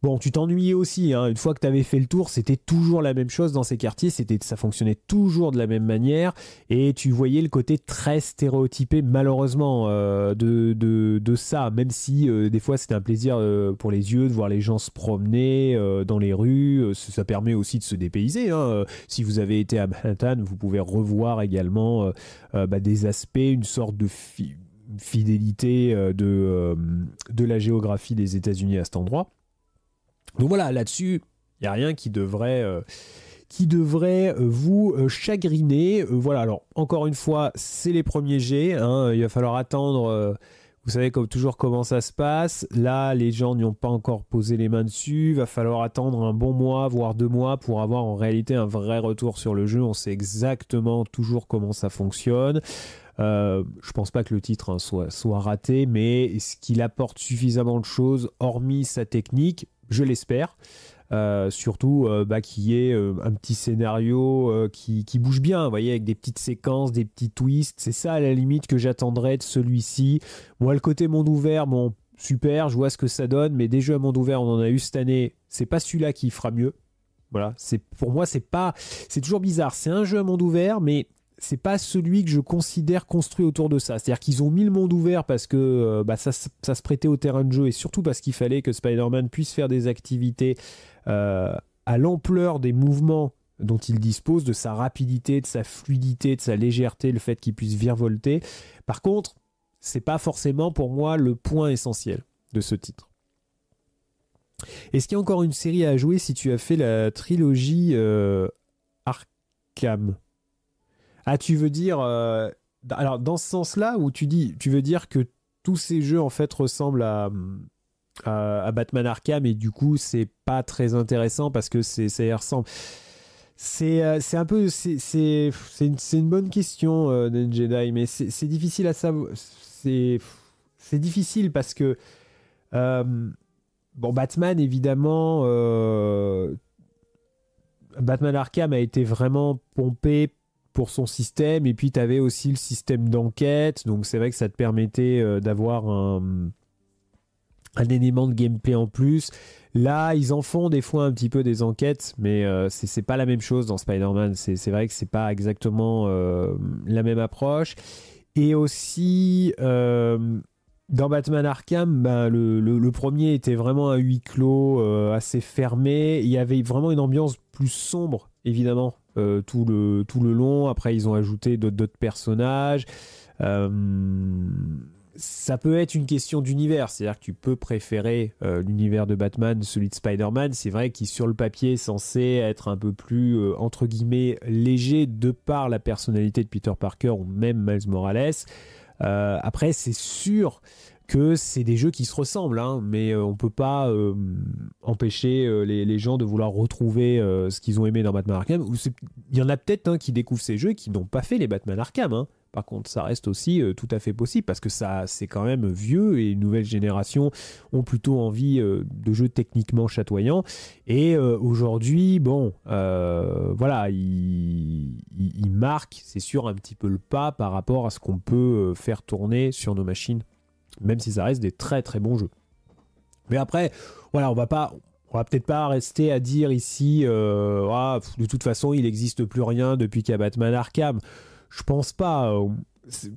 Bon, tu t'ennuyais aussi. Hein. Une fois que tu avais fait le tour, c'était toujours la même chose dans ces quartiers. C'était, ça fonctionnait toujours de la même manière. Et tu voyais le côté très stéréotypé, malheureusement, euh, de, de, de, ça. Même si euh, des fois, c'était un plaisir euh, pour les yeux de voir les gens se promener dans les rues. Ça permet aussi de se dépayser. Hein. Si vous avez été à Manhattan, vous pouvez revoir également bah, des aspects, une sorte de fidélité de, de la géographie des États-Unis à cet endroit. Donc voilà, là-dessus, il n'y a rien qui devrait euh, qui devrait euh, vous euh, chagriner. Voilà, alors encore une fois, c'est les premiers jets. Hein. il va falloir attendre. vous savez comme toujours comment ça se passe. Là, les gens n'y ont pas encore posé les mains dessus. Il va falloir attendre un bon mois, voire deux mois, pour avoir en réalité un vrai retour sur le jeu. On sait exactement toujours comment ça fonctionne. Je je pense pas que le titre hein, soit, soit raté, mais est-ce qu'il apporte suffisamment de choses, hormis sa technique je l'espère. Euh, surtout euh, bah, qu'il bah, euh, qui un petit scénario qui, bouge bien, vous voyez, avec des petites séquences, des petits twists. C'est ça à la limite que j'attendrais de celui-ci. Moi, le côté monde ouvert, bon, super, je vois ce que ça donne, mais des jeux à monde ouvert, on en a eu cette année. C'est pas celui-là qui fera mieux. Voilà, c'est pour moi, c'est pas, c'est toujours bizarre. C'est un jeu à monde ouvert, mais c'est pas celui que je considère construit autour de ça. C'est-à-dire qu'ils ont mis le monde ouvert parce que euh, bah, ça, se prêtait au terrain de jeu et surtout parce qu'il fallait que Spider-Man puisse faire des activités euh, à l'ampleur des mouvements dont il dispose, de sa rapidité, de sa fluidité, de sa légèreté, le fait qu'il puisse virevolter. Par contre, c'est pas forcément pour moi le point essentiel de ce titre. Est-ce qu'il y a encore une série à jouer si tu as fait la trilogie euh, Arkham ah, tu veux dire. Euh, alors, dans ce sens-là, où tu dis. Tu veux dire que tous ces jeux, en fait, ressemblent à. à, Batman Arkham et du coup c'est pas très intéressant parce que c'est ça y ressemble c'est euh, un peu c'est une, bonne question euh, Jedi mais c'est difficile à savoir c'est difficile parce que euh, bon Batman évidemment Batman Arkham a été vraiment pompé pour son système. Et puis, tu avais aussi le système d'enquête. Donc, c'est vrai que ça te permettait euh, d'avoir un, élément de gameplay en plus. Là, ils en font des fois un petit peu des enquêtes, mais euh, c'est pas la même chose dans Spider-Man. C'est vrai que c'est pas exactement euh, la même approche. Et aussi, dans Batman Arkham, ben, le, premier était vraiment un huis clos assez fermé. Il y avait vraiment une ambiance plus sombre évidemment, euh, tout, le, tout le long. Après, ils ont ajouté d'autres personnages. Euh, ça peut être une question d'univers, c'est-à-dire que tu peux préférer euh, l'univers de Batman, celui de Spider-Man. C'est vrai qu'il, sur le papier, censé être un peu plus, entre guillemets, léger de par la personnalité de Peter Parker ou même Miles Morales. après, c'est sûr que c'est des jeux qui se ressemblent, hein, mais euh, on peut pas euh, empêcher euh, les, gens de vouloir retrouver ce qu'ils ont aimé dans Batman Arkham. Il y en a peut-être hein, qui découvrent ces jeux et qui n'ont pas fait les Batman Arkham. Hein. Par contre, ça reste aussi tout à fait possible parce que ça, c'est quand même vieux et une nouvelle génération ont plutôt envie de jeux techniquement chatoyants. Et aujourd'hui, bon, voilà, ils marquent, c'est sûr, un petit peu le pas par rapport à ce qu'on peut faire tourner sur nos machines même si ça reste des très très bons jeux. Mais après, voilà, on va pas, on va peut-être pas rester à dire ici, euh, ah, de toute façon, il n'existe plus rien depuis qu'il y a Batman Arkham. Je pense pas. Euh,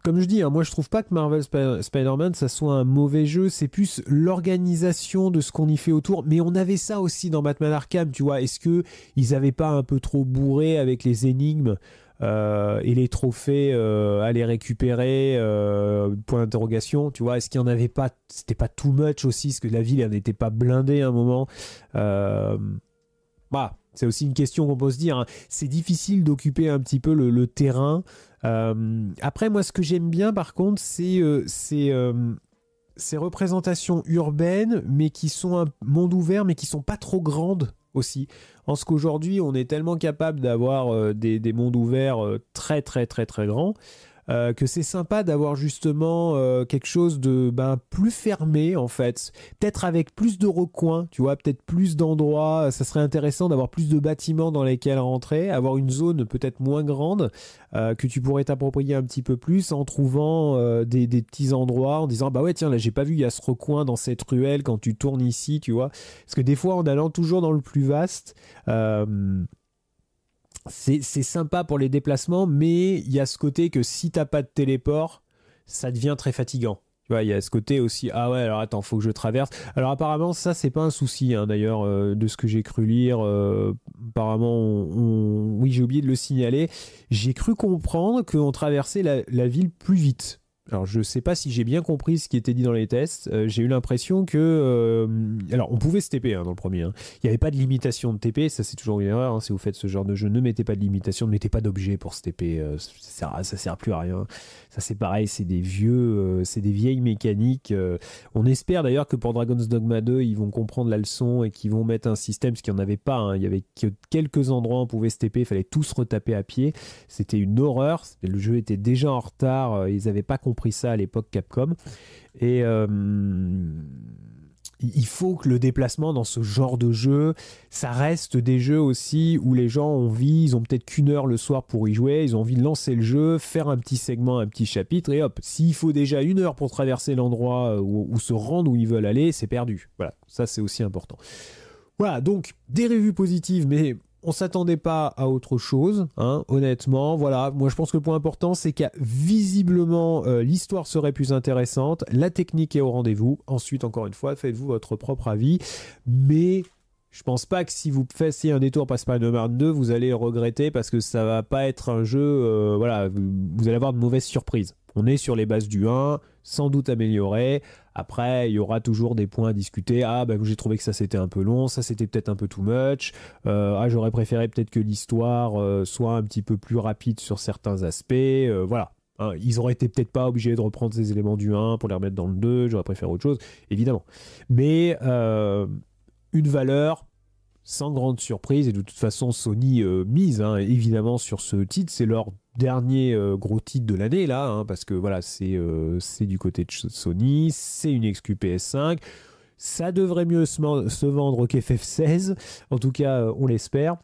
comme je dis, hein, moi je trouve pas que Marvel Spider-Man ça soit un mauvais jeu, c'est plus l'organisation de ce qu'on y fait autour. Mais on avait ça aussi dans Batman Arkham, tu vois. Est-ce qu'ils ils avaient pas un peu trop bourré avec les énigmes euh, et les trophées à euh, les récupérer euh, point d'interrogation tu vois est-ce qu'il n'y en avait pas c'était pas too much aussi ce que la ville n'était pas blindée à un moment bah c'est aussi une question qu'on peut se dire hein. c'est difficile d'occuper un petit peu le, terrain après moi ce que j'aime bien par contre c'est c'est ces représentations urbaines, mais qui sont un monde ouvert, mais qui sont pas trop grandes aussi. En ce qu'aujourd'hui, on est tellement capable d'avoir euh, des, mondes ouverts euh, très très très très grands euh, que c'est sympa d'avoir justement euh, quelque chose de ben, plus fermé en fait, peut-être avec plus de recoins, tu vois, peut-être plus d'endroits, ça serait intéressant d'avoir plus de bâtiments dans lesquels rentrer, avoir une zone peut-être moins grande euh, que tu pourrais t'approprier un petit peu plus en trouvant des, des, petits endroits, en disant bah ouais tiens là j'ai pas vu il y a ce recoin dans cette ruelle quand tu tournes ici, tu vois, parce que des fois en allant toujours dans le plus vaste, c'est sympa pour les déplacements, mais il y a ce côté que si t'as pas de téléport, ça devient très fatigant. Tu il y a ce côté aussi, ah ouais, alors attends, faut que je traverse. Alors apparemment, ça, c'est pas un souci, hein, d'ailleurs, euh, de ce que j'ai cru lire. Euh, apparemment, oui, j'ai oublié de le signaler. J'ai cru comprendre qu'on traversait la ville plus vite alors je ne sais pas si j'ai bien compris ce qui était dit dans les tests. Euh, j'ai eu l'impression que, euh, alors on pouvait se TP hein, dans le premier. Hein. Il n'y avait pas de limitation de TP, ça c'est toujours une erreur. Hein, si vous faites ce genre de jeu, ne mettez pas de limitation, ne mettez pas d'objet pour se TP. Euh, ça, sert, sert plus à rien. Ça c'est pareil, c'est des vieux, c'est des vieilles mécaniques. on espère d'ailleurs que pour Dragon's Dogma 2, ils vont comprendre la leçon et qu'ils vont mettre un système, ce qu'il n'y en avait pas. Il y avait que quelques endroits où on pouvait se TP, il fallait tous retaper à pied. C'était une horreur. Le jeu était déjà en retard, ils n'avaient pas compris pris ça à l'époque Capcom. Et euh, il faut que le déplacement dans ce genre de jeu, ça reste des jeux aussi où les gens ont envie, ils ont peut-être qu'une heure le soir pour y jouer, ils ont envie de lancer le jeu, faire un petit segment, un petit chapitre, et hop, s'il faut déjà une heure pour traverser l'endroit euh, ou se rendre où ils veulent aller, c'est perdu. Voilà, ça c'est aussi important. Voilà, donc des revues positives, mais on s'attendait pas à autre chose, hein, honnêtement. Voilà, moi je pense que le point important, c'est qu'à visiblement euh, l'histoire serait plus intéressante, la technique est au rendez-vous. Ensuite, encore une fois, faites-vous votre propre avis, mais je pense pas que si vous fassiez un détour par Spider-Man 2, vous allez regretter parce que ça va pas être un jeu. Euh, voilà, vous allez avoir de mauvaises surprises. On est sur les bases du 1, sans doute amélioré. Après, il y aura toujours des points à discuter. Ah, ben j'ai trouvé que ça c'était un peu long, ça c'était peut-être un peu too much. Euh, ah, j'aurais préféré peut-être que l'histoire euh, soit un petit peu plus rapide sur certains aspects. voilà. Hein, ils auraient été peut-être pas obligés de reprendre ces éléments du 1 pour les remettre dans le 2. J'aurais préféré autre chose, évidemment. Mais une valeur sans grande surprise, et de toute façon Sony euh, mise hein, évidemment sur ce titre, c'est leur dernier euh, gros titre de l'année là, hein, parce que voilà, c'est euh, c'est du côté de Sony, c'est une XQ PS5, ça devrait mieux se vendre qu'FF16, en tout cas on l'espère.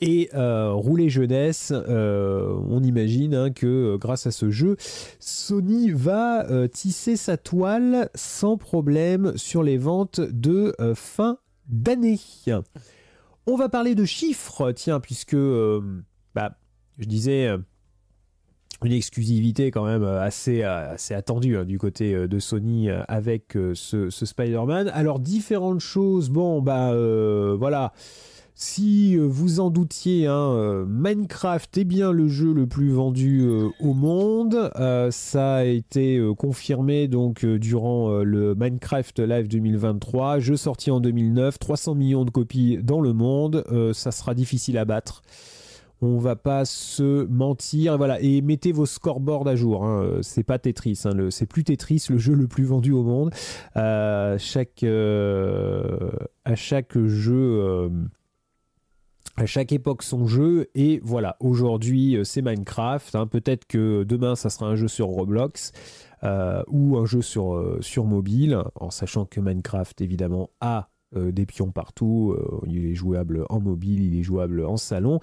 Et euh, rouler Jeunesse, euh, on imagine hein, que euh, grâce à ce jeu, Sony va tisser sa toile sans problème sur les ventes de fin d'année. On va parler de chiffres, tiens, puisque bah, je disais une exclusivité quand même assez, assez attendue hein, du côté de Sony avec ce, ce Spider-Man. Alors différentes choses, bon bah voilà. Si euh, vous en doutiez, hein, euh, Minecraft est bien le jeu le plus vendu euh, au monde. ça a été confirmé donc durant le Minecraft Live 2023, jeu sorti en 2009, 300 millions de copies dans le monde. ça sera difficile à battre. On va pas se mentir, voilà. Et mettez vos scoreboards à jour. Hein. C'est pas Tetris, hein. c'est plus Tetris, le jeu le plus vendu au monde. chaque, à chaque jeu à chaque époque son jeu et voilà aujourd'hui euh, c'est Minecraft hein. peut-être que demain ça sera un jeu sur Roblox euh, ou un jeu sur, euh, sur mobile en sachant que Minecraft évidemment a des pions partout il est jouable en mobile il est jouable en salon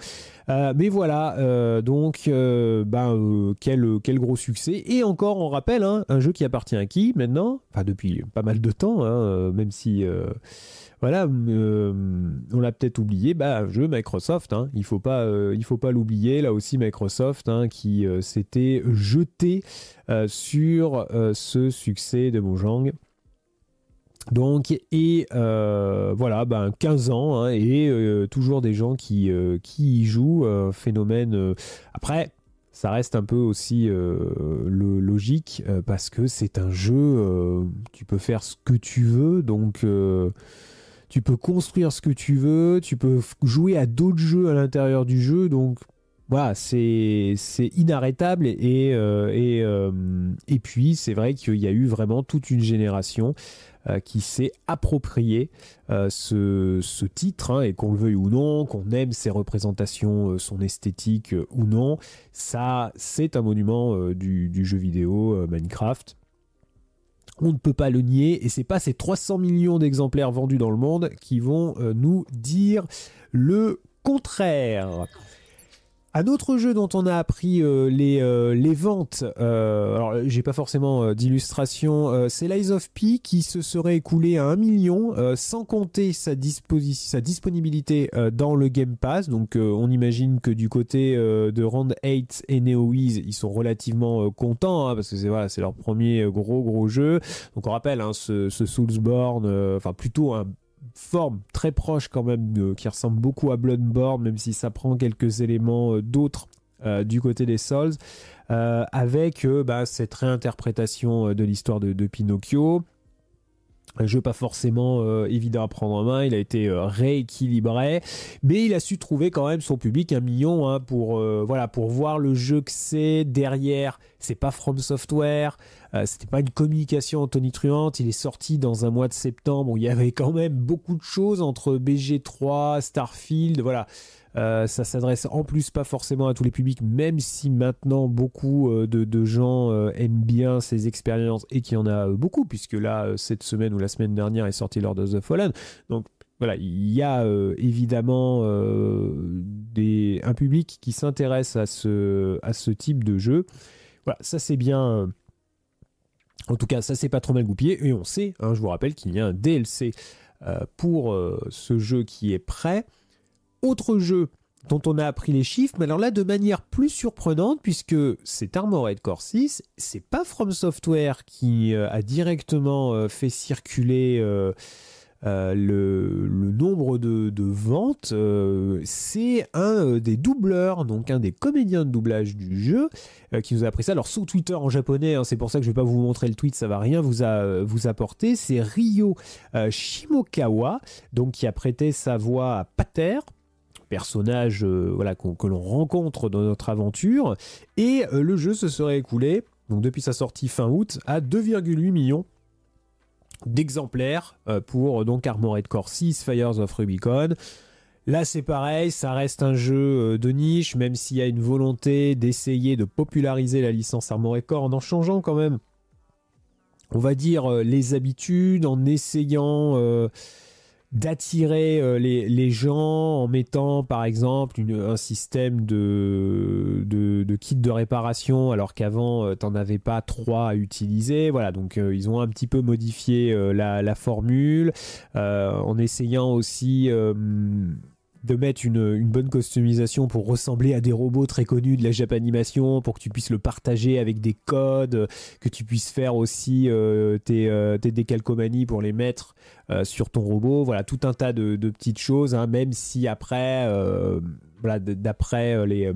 mais voilà donc ben, quel, quel gros succès et encore on rappelle hein, un jeu qui appartient à qui maintenant enfin depuis pas mal de temps hein, même si voilà, euh, on l'a peut-être oublié, bah, jeu Microsoft, hein. il ne euh, faut pas l'oublier, là aussi Microsoft hein, qui euh, s'était jeté sur ce succès de Mojang. Donc, et voilà, ben, 15 ans, hein, et toujours des gens qui, qui y jouent, phénomène... après, ça reste un peu aussi le logique parce que c'est un jeu, tu peux faire ce que tu veux, donc tu peux construire ce que tu veux, tu peux jouer à d'autres jeux à l'intérieur du jeu, donc voilà, c'est inarrêtable et, et, euh, euh, et puis c'est vrai qu'il y a eu vraiment toute une génération euh, qui s'est appropriée ce, titre hein, et qu'on le veuille ou non, qu'on aime ses représentations, son esthétique ou non, ça c'est un monument du, du, jeu vidéo Minecraft on ne peut pas le nier et c'est pas ces 300 millions d'exemplaires vendus dans le monde qui vont euh, nous dire le contraire. Un autre jeu dont on a appris euh, les, euh, les, ventes, euh, alors j'ai pas forcément d'illustration, c'est Lies of P qui se serait écoulé à 1 million sans compter sa, sa disponibilité dans le Game Pass. Donc on imagine que du côté de Round 8 et NeoWiz, ils sont relativement contents hein, parce que c'est voilà, leur premier gros gros jeu. Donc on rappelle hein, ce, ce Soulsborne, enfin plutôt un forme très proche quand même, euh, qui ressemble beaucoup à Bloodborne, même si ça prend quelques éléments euh, d'autres euh, du côté des Souls, avec bah, cette réinterprétation de l'histoire de, Pinocchio. Un jeu pas forcément évident à prendre en main, il a été rééquilibré, mais il a su trouver quand même son public, un million, hein, pour, voilà, pour voir le jeu que c'est derrière. C'est pas From Software, euh, c'était pas une communication tonitruante. Il est sorti dans un mois de septembre où il y avait quand même beaucoup de choses entre BG3, Starfield, voilà. Euh, ça s'adresse en plus pas forcément à tous les publics, même si maintenant beaucoup euh, de, gens euh, aiment bien ces expériences et qu'il y en a beaucoup, puisque là, cette semaine ou la semaine dernière est sorti Lord of the Fallen. Donc voilà, il y a évidemment des, un public qui s'intéresse à ce, à ce type de jeu. Voilà, ça c'est bien en tout cas, ça c'est pas trop mal goupillé. Et on sait, hein, je vous rappelle qu'il y a un DLC euh, pour euh, ce jeu qui est prêt. Autre jeu dont on a appris les chiffres, mais alors là de manière plus surprenante, puisque c'est Armored Core 6, c'est pas From Software qui euh, a directement fait circuler euh, le, nombre de, ventes, euh, c'est un euh, des doubleurs, donc un des comédiens de doublage du jeu, qui nous a appris ça. Alors sous Twitter en japonais, hein, c'est pour ça que je ne vais pas vous montrer le tweet, ça ne va rien vous, vous apporter. C'est Ryo Shimokawa, donc qui a prêté sa voix à Pater personnage voilà, que l'on rencontre dans notre aventure. Et le jeu se serait écoulé, depuis sa sortie fin août, à 2,8 millions d'exemplaires euh, pour euh, donc Armored Core 6, Fires of Rubicon. Là, c'est pareil, ça reste un jeu euh, de niche, même s'il y a une volonté d'essayer de populariser la licence Armored Core en en changeant quand même, on va dire, les habitudes, en essayant d'attirer euh, les, gens en mettant par exemple un système de, de, de, kit de réparation alors qu'avant euh, t'en avais pas trois à utiliser voilà donc euh, ils ont un petit peu modifié la, formule en essayant aussi de mettre une, bonne customisation pour ressembler à des robots très connus de la Japanimation, pour que tu puisses le partager avec des codes, que tu puisses faire aussi tes, tes, décalcomanies pour les mettre euh, sur ton robot. Voilà, tout un tas de, petites choses, hein, même si après euh, d'après euh, les,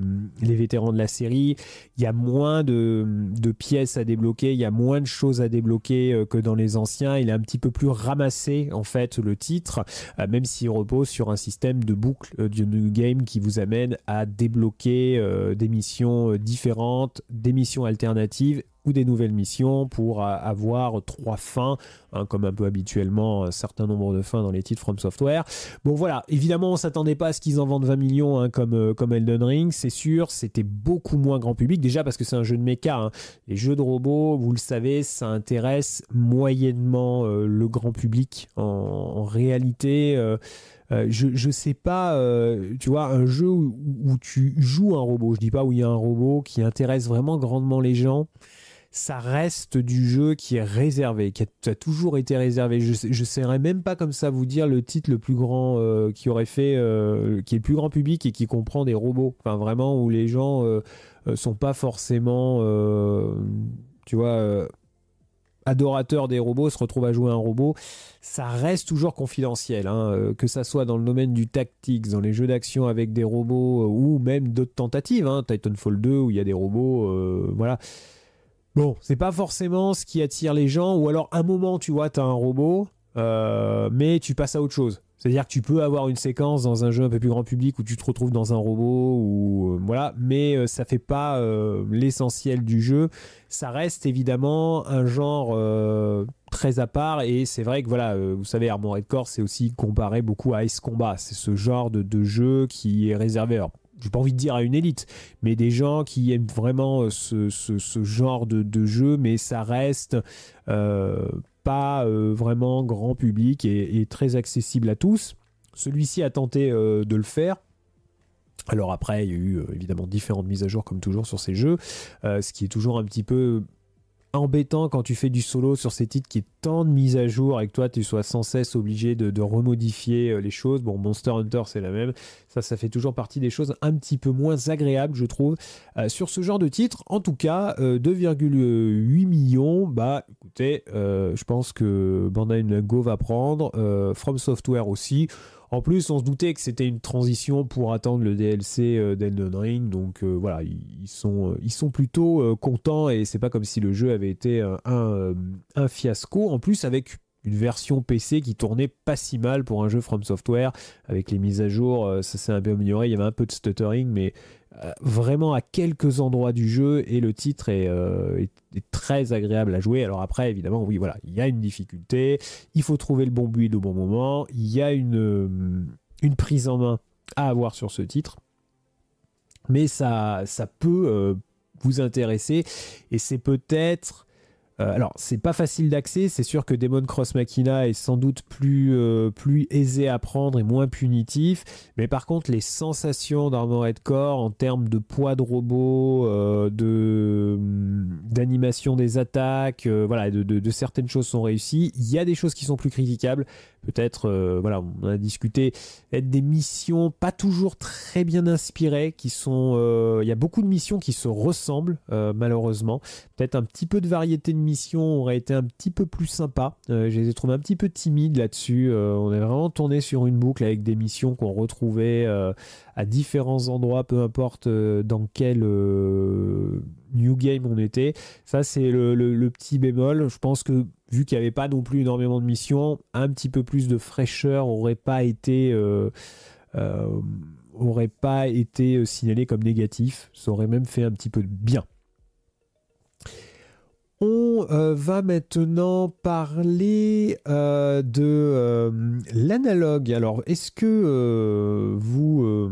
vétérans de la série, il y a moins de, de, pièces à débloquer, il y a moins de choses à débloquer que dans les anciens. Il est un petit peu plus ramassé, en fait, le titre, même s'il repose sur un système de boucle du New Game qui vous amène à débloquer des missions différentes, des missions alternatives ou des nouvelles missions pour avoir trois fins, hein, comme un peu habituellement un certain nombre de fins dans les titres From Software. Bon voilà, évidemment on s'attendait pas à ce qu'ils en vendent 20 millions hein, comme, euh, comme Elden Ring, c'est sûr, c'était beaucoup moins grand public, déjà parce que c'est un jeu de méca. Hein. Les jeux de robots, vous le savez, ça intéresse moyennement euh, le grand public en, réalité. Euh, je, ne sais pas, tu vois, un jeu où, où, tu joues un robot, je dis pas où il y a un robot qui intéresse vraiment grandement les gens ça reste du jeu qui est réservé, qui a, toujours été réservé. Je ne saurais même pas comme ça vous dire le titre le plus grand euh, qui aurait fait, euh, qui est le plus grand public et qui comprend des robots. Enfin, vraiment, où les gens ne euh, sont pas forcément, tu vois, adorateurs des robots, se retrouvent à jouer un robot. Ça reste toujours confidentiel, hein, que ça soit dans le domaine du tactics, dans les jeux d'action avec des robots ou même d'autres tentatives, hein, Titanfall 2 où il y a des robots, voilà. Bon, c'est pas forcément ce qui attire les gens, ou alors un moment, tu vois, t'as un robot, euh, mais tu passes à autre chose. C'est-à-dire que tu peux avoir une séquence dans un jeu un peu plus grand public où tu te retrouves dans un robot ou euh, voilà, mais euh, ça fait pas l'essentiel du jeu. Ça reste évidemment un genre très à part et c'est vrai que voilà, vous savez, Armored Core c'est aussi comparé beaucoup à Ice Combat. C'est ce genre de, jeu qui est réservé j'ai pas envie de dire à une élite, mais des gens qui aiment vraiment euh, ce, genre de, jeu, mais ça reste euh, pas euh, vraiment grand public et, très accessible à tous. Celui-ci a tenté de le faire. Alors après, il y a eu évidemment différentes mises à jour comme toujours sur ces jeux, ce qui est toujours un petit peu embêtant quand tu fais du solo sur ces titres qui est tant de mise à jour et que toi tu sois sans cesse obligé de, remodifier euh, les choses. Bon, Monster Hunter c'est la même, ça ça fait toujours partie des choses un petit peu moins agréables je trouve euh, sur ce genre de titres, En tout cas, 2,8 euh, millions, bah écoutez, je pense que Bandai Namco va prendre, From Software aussi. En plus, on se doutait que c'était une transition pour attendre le DLC euh, d'Elden Ring, donc euh, voilà, ils sont, euh, ils sont plutôt contents et c'est pas comme si le jeu avait été un, un fiasco. En plus, avec une version PC qui tournait pas si mal pour un jeu From Software. Avec les mises à jour, ça s'est un peu amélioré. Il y avait un peu de stuttering, mais euh, vraiment à quelques endroits du jeu et le titre euh, est, très agréable à jouer. Alors après, évidemment, oui, voilà, il y a une difficulté, il faut trouver le bon build au bon moment, il y a une, euh, une prise en main à avoir sur ce titre, mais ça, ça peut vous intéresser et c'est peut-être euh, alors, c'est pas facile d'accès, c'est sûr que Demon Cross Machina est sans doute plus, euh, plus aisé à prendre et moins punitif, mais par contre, les sensations d'Armored Core en termes de poids de robot, euh, de, hum, d'animation des attaques, voilà, de, de, de, certaines choses sont réussies. Il y a des choses qui sont plus critiquables, peut-être, euh, voilà, on a discuté, être des missions pas toujours très bien inspirées, qui sont, euh, il y a beaucoup de missions qui se ressemblent euh, malheureusement. Peut-être un petit peu de variété de missions aurait été un petit peu plus sympa. je les ai trouvées un petit peu timides là-dessus. on est vraiment tourné sur une boucle avec des missions qu'on retrouvait à différents endroits, peu importe euh, dans quel euh, New Game on était. Ça, c'est le, petit bémol. Je pense que vu qu'il n'y avait pas non plus énormément de missions, un petit peu plus de fraîcheur aurait pas été... Euh, aurait pas été signalé comme négatif, ça aurait même fait un petit peu de bien. On euh, va maintenant parler euh, de euh, l'analogue. Alors, est-ce que vous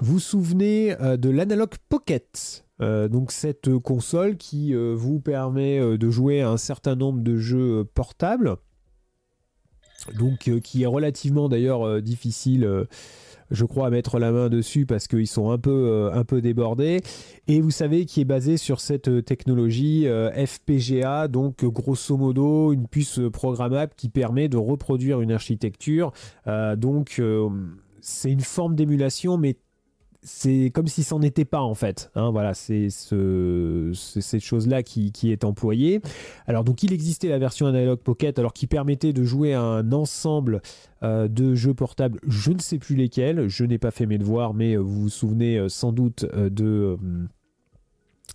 vous souvenez de l'analogue Pocket donc cette console qui vous permet de jouer à un certain nombre de jeux portables, donc qui est relativement d'ailleurs difficile je crois, à mettre la main dessus parce qu'ils sont un peu, euh, un peu débordés. Et vous savez, qui est basé sur cette euh, technologie euh, FPGA, donc grosso modo une puce programmable qui permet de reproduire une architecture. donc c'est une forme d'émulation, mais c'est comme si c'en était pas en fait. Hein, voilà, c'est ce, cette chose-là qui, est employée. Alors donc il existait la version Analog Pocket, alors qui permettait de jouer à un ensemble euh, de jeux portables, je ne sais plus lesquels, je n'ai pas fait mes devoirs, mais vous vous souvenez euh, sans doute euh, de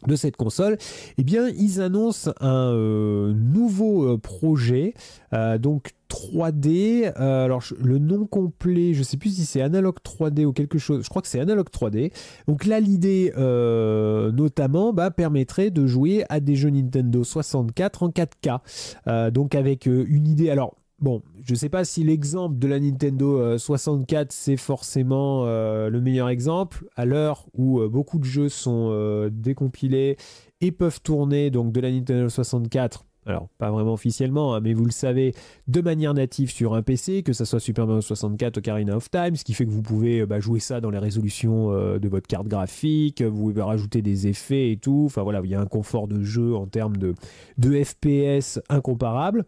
de cette console, eh bien ils annoncent un euh, nouveau euh, projet, euh, donc 3D. alors le nom complet, je ne sais plus si c'est Analog 3D ou quelque chose. Je crois que c'est Analog 3D. Donc là l'idée notamment bah, permettrait de jouer à des jeux Nintendo 64 en 4K. donc avec une idée. Alors Bon, je ne sais pas si l'exemple de la Nintendo 64 euh, c'est forcément euh, le meilleur exemple à l'heure où euh, beaucoup de jeux sont décompilés et peuvent tourner donc de la Nintendo 64. Alors, pas vraiment officiellement, hein, mais vous le savez, de manière native sur un PC, que ça soit Super Mario 64, Karina of Time, ce qui fait que vous pouvez bah, jouer ça dans les résolutions de votre carte graphique, vous pouvez rajouter des effets et tout. Enfin voilà, il y a un confort de jeu en termes de FPS incomparable.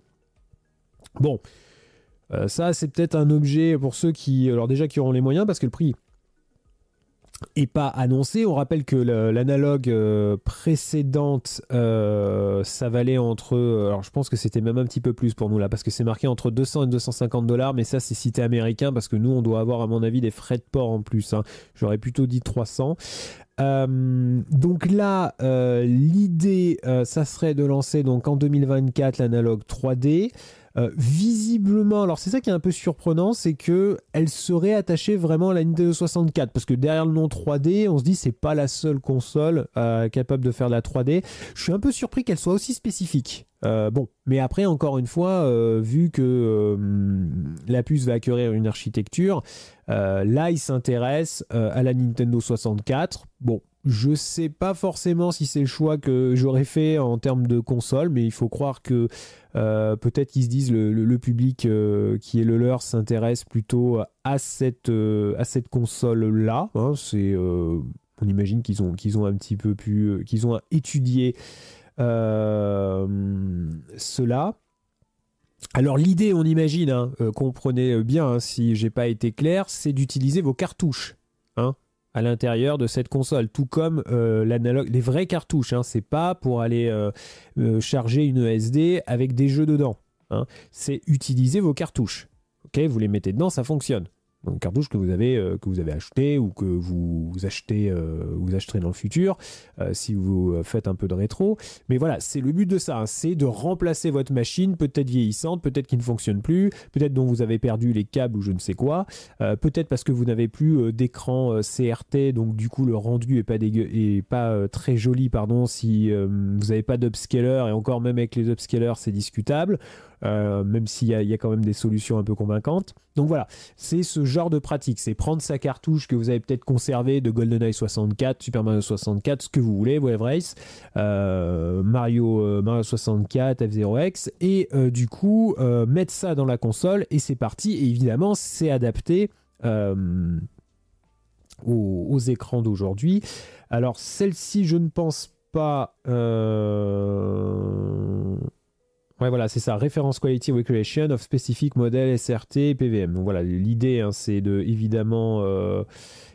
Bon, euh, ça c'est peut-être un objet pour ceux qui, alors déjà qui auront les moyens, parce que le prix est pas annoncé. On rappelle que l'analogue euh, précédente, euh, ça valait entre, alors je pense que c'était même un petit peu plus pour nous là, parce que c'est marqué entre 200 et 250 dollars, mais ça c'est cité américain, parce que nous on doit avoir à mon avis des frais de port en plus. Hein. J'aurais plutôt dit 300. donc là, l'idée, ça serait de lancer donc en 2024 l'analogue 3D. Euh, visiblement, alors c'est ça qui est un peu surprenant, c'est que elle serait attachée vraiment à la Nintendo 64 parce que derrière le nom 3D, on se dit c'est pas la seule console euh, capable de faire de la 3D. Je suis un peu surpris qu'elle soit aussi spécifique. Euh, bon, mais après, encore une fois, vu que la puce va acquérir une architecture, là, il s'intéresse à la Nintendo 64. Bon, je sais pas forcément si c'est le choix que j'aurais fait en termes de console, mais il faut croire que euh, peut-être qu'ils se disent le, public euh, qui est le leur s'intéresse plutôt à cette, euh, à cette console-là. Hein. c'est, on imagine qu'ils ont, qu'ils ont un petit peu pu, qu'ils ont étudié cela. Alors l'idée, on imagine, hein, comprenez bien si hein, si j'ai pas été clair, c'est d'utiliser vos cartouches à l'intérieur de cette console, tout comme euh, l'analogue, les vraies cartouches. Hein, c'est pas pour aller euh, euh, charger une e SD avec des jeux dedans. Hein. c'est utiliser vos cartouches. Ok, vous les mettez dedans, ça fonctionne donc cartouche que vous avez euh, que vous avez acheté ou que vous achetez euh, vous acheterez dans le futur euh, si vous faites un peu de rétro mais voilà c'est le but de ça hein. c'est de remplacer votre machine peut-être vieillissante peut-être qui ne fonctionne plus peut-être dont vous avez perdu les câbles ou je ne sais quoi peut-être parce que vous n'avez plus d'écran CRT donc du coup le rendu est pas pas très joli pardon si vous n'avez pas d'upscaler et encore même avec les upscalers c'est discutable euh, même s'il y, y, a quand même des solutions un peu convaincantes. Donc voilà, c'est ce genre de pratique, c'est prendre sa cartouche que vous avez peut-être conservée de GoldenEye 64, Super Mario 64, ce que vous voulez, Wave Race, euh, Mario, euh, Mario 64, F0X, et du coup mettre ça dans la console et c'est parti. Et évidemment, c'est adapté. Aux, écrans d'aujourd'hui. Alors celle-ci, je ne pense pas. Ouais, voilà, c'est ça. Reference Quality Recreation of Specific Model SRT PVM. Donc voilà, l'idée, hein, c'est de évidemment. Euh,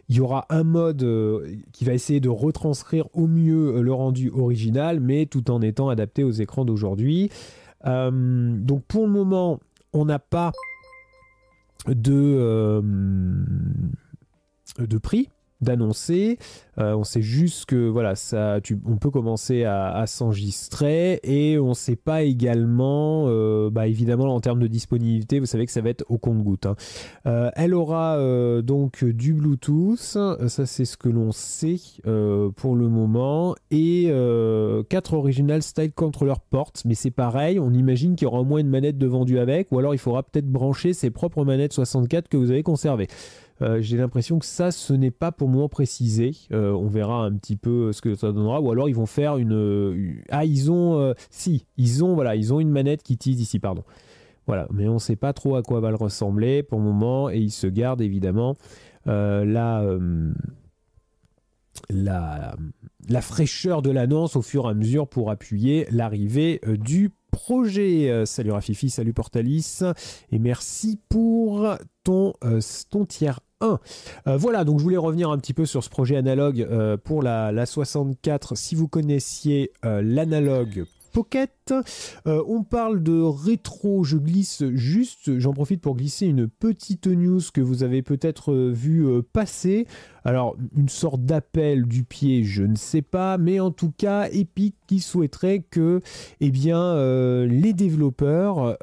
il y aura un mode euh, qui va essayer de retranscrire au mieux euh, le rendu original, mais tout en étant adapté aux écrans d'aujourd'hui. donc pour le moment, on n'a pas de, de prix d'annoncer. Euh, on sait juste que voilà, ça, on peut commencer à, s'enregistrer et on sait pas également, euh, bah, évidemment en termes de disponibilité, vous savez que ça va être au compte-goutte. Hein. Euh, elle aura donc du Bluetooth, ça c'est ce que l'on sait pour le moment, et quatre original style controller portes, mais c'est pareil, on imagine qu'il y aura au moins une manette de vendue avec, ou alors il faudra peut-être brancher ses propres manettes 64 que vous avez conservées. Euh, j'ai l'impression que ça, ce n'est pas pour moi précisé. Euh, on verra un petit peu ce que ça donnera. Ou alors ils vont faire une. Euh, ah, ils ont. Si, ils ont, voilà, ils ont une manette qui tease ici, pardon. Voilà, mais on ne sait pas trop à quoi va le ressembler pour le moment. Et ils se gardent évidemment la, la, la, fraîcheur de l'annonce au fur et à mesure pour appuyer l'arrivée du projet. Salut Rafifi, salut Portalis, et merci pour ton, ton tiers euh, voilà, donc je voulais revenir un petit peu sur ce projet analogue euh, pour la, la, 64. Si vous connaissiez euh, l'analogue Pocket, euh, on parle de rétro, je glisse juste, j'en profite pour glisser une petite news que vous avez peut-être euh, vu euh, passer. Alors, une sorte d'appel du pied, je ne sais pas, mais en tout cas, Epic qui souhaiterait que eh bien, les développeurs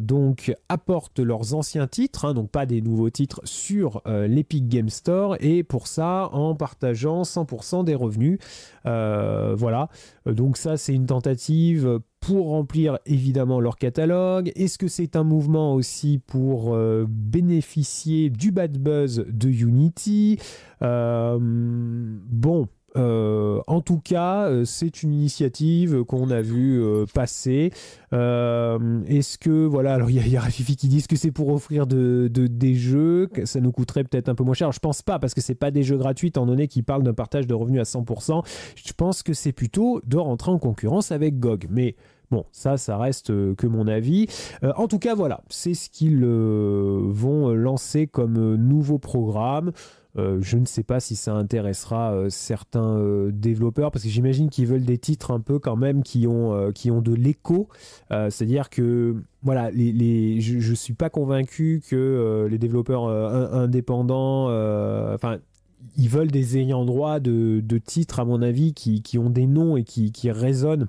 donc, apportent leurs anciens titres, hein, donc pas des nouveaux titres, sur l'Epic Game Store, et pour ça, en partageant 100% des revenus. voilà, donc ça, c'est une tentative pour remplir évidemment leur catalogue Est-ce que c'est un mouvement aussi pour euh, bénéficier du bad buzz de Unity euh, Bon, euh, en tout cas, euh, c'est une initiative qu'on a vu euh, passer. Est-ce que, voilà, alors il y, a Rafifi qui disent que c'est pour offrir des jeux, que ça nous coûterait peut-être un peu moins cher. je pense pas, parce que c'est pas des jeux gratuits, étant donné qu'ils parlent d'un partage de revenus à 100%. Je pense que c'est plutôt de rentrer en concurrence avec GOG. Mais. Bon, ça, ça reste que mon avis. en tout cas, voilà, c'est ce qu'ils vont lancer comme nouveau programme. Euh, je ne sais pas si ça intéressera euh, certains euh, développeurs parce que j'imagine qu'ils veulent des titres un peu quand même qui ont, qui ont de l'écho. C'est-à-dire que voilà, je ne suis pas convaincu que les développeurs indépendants, enfin, ils veulent des ayants droit de, titres, à mon avis, qui, ont des noms et qui, qui résonnent.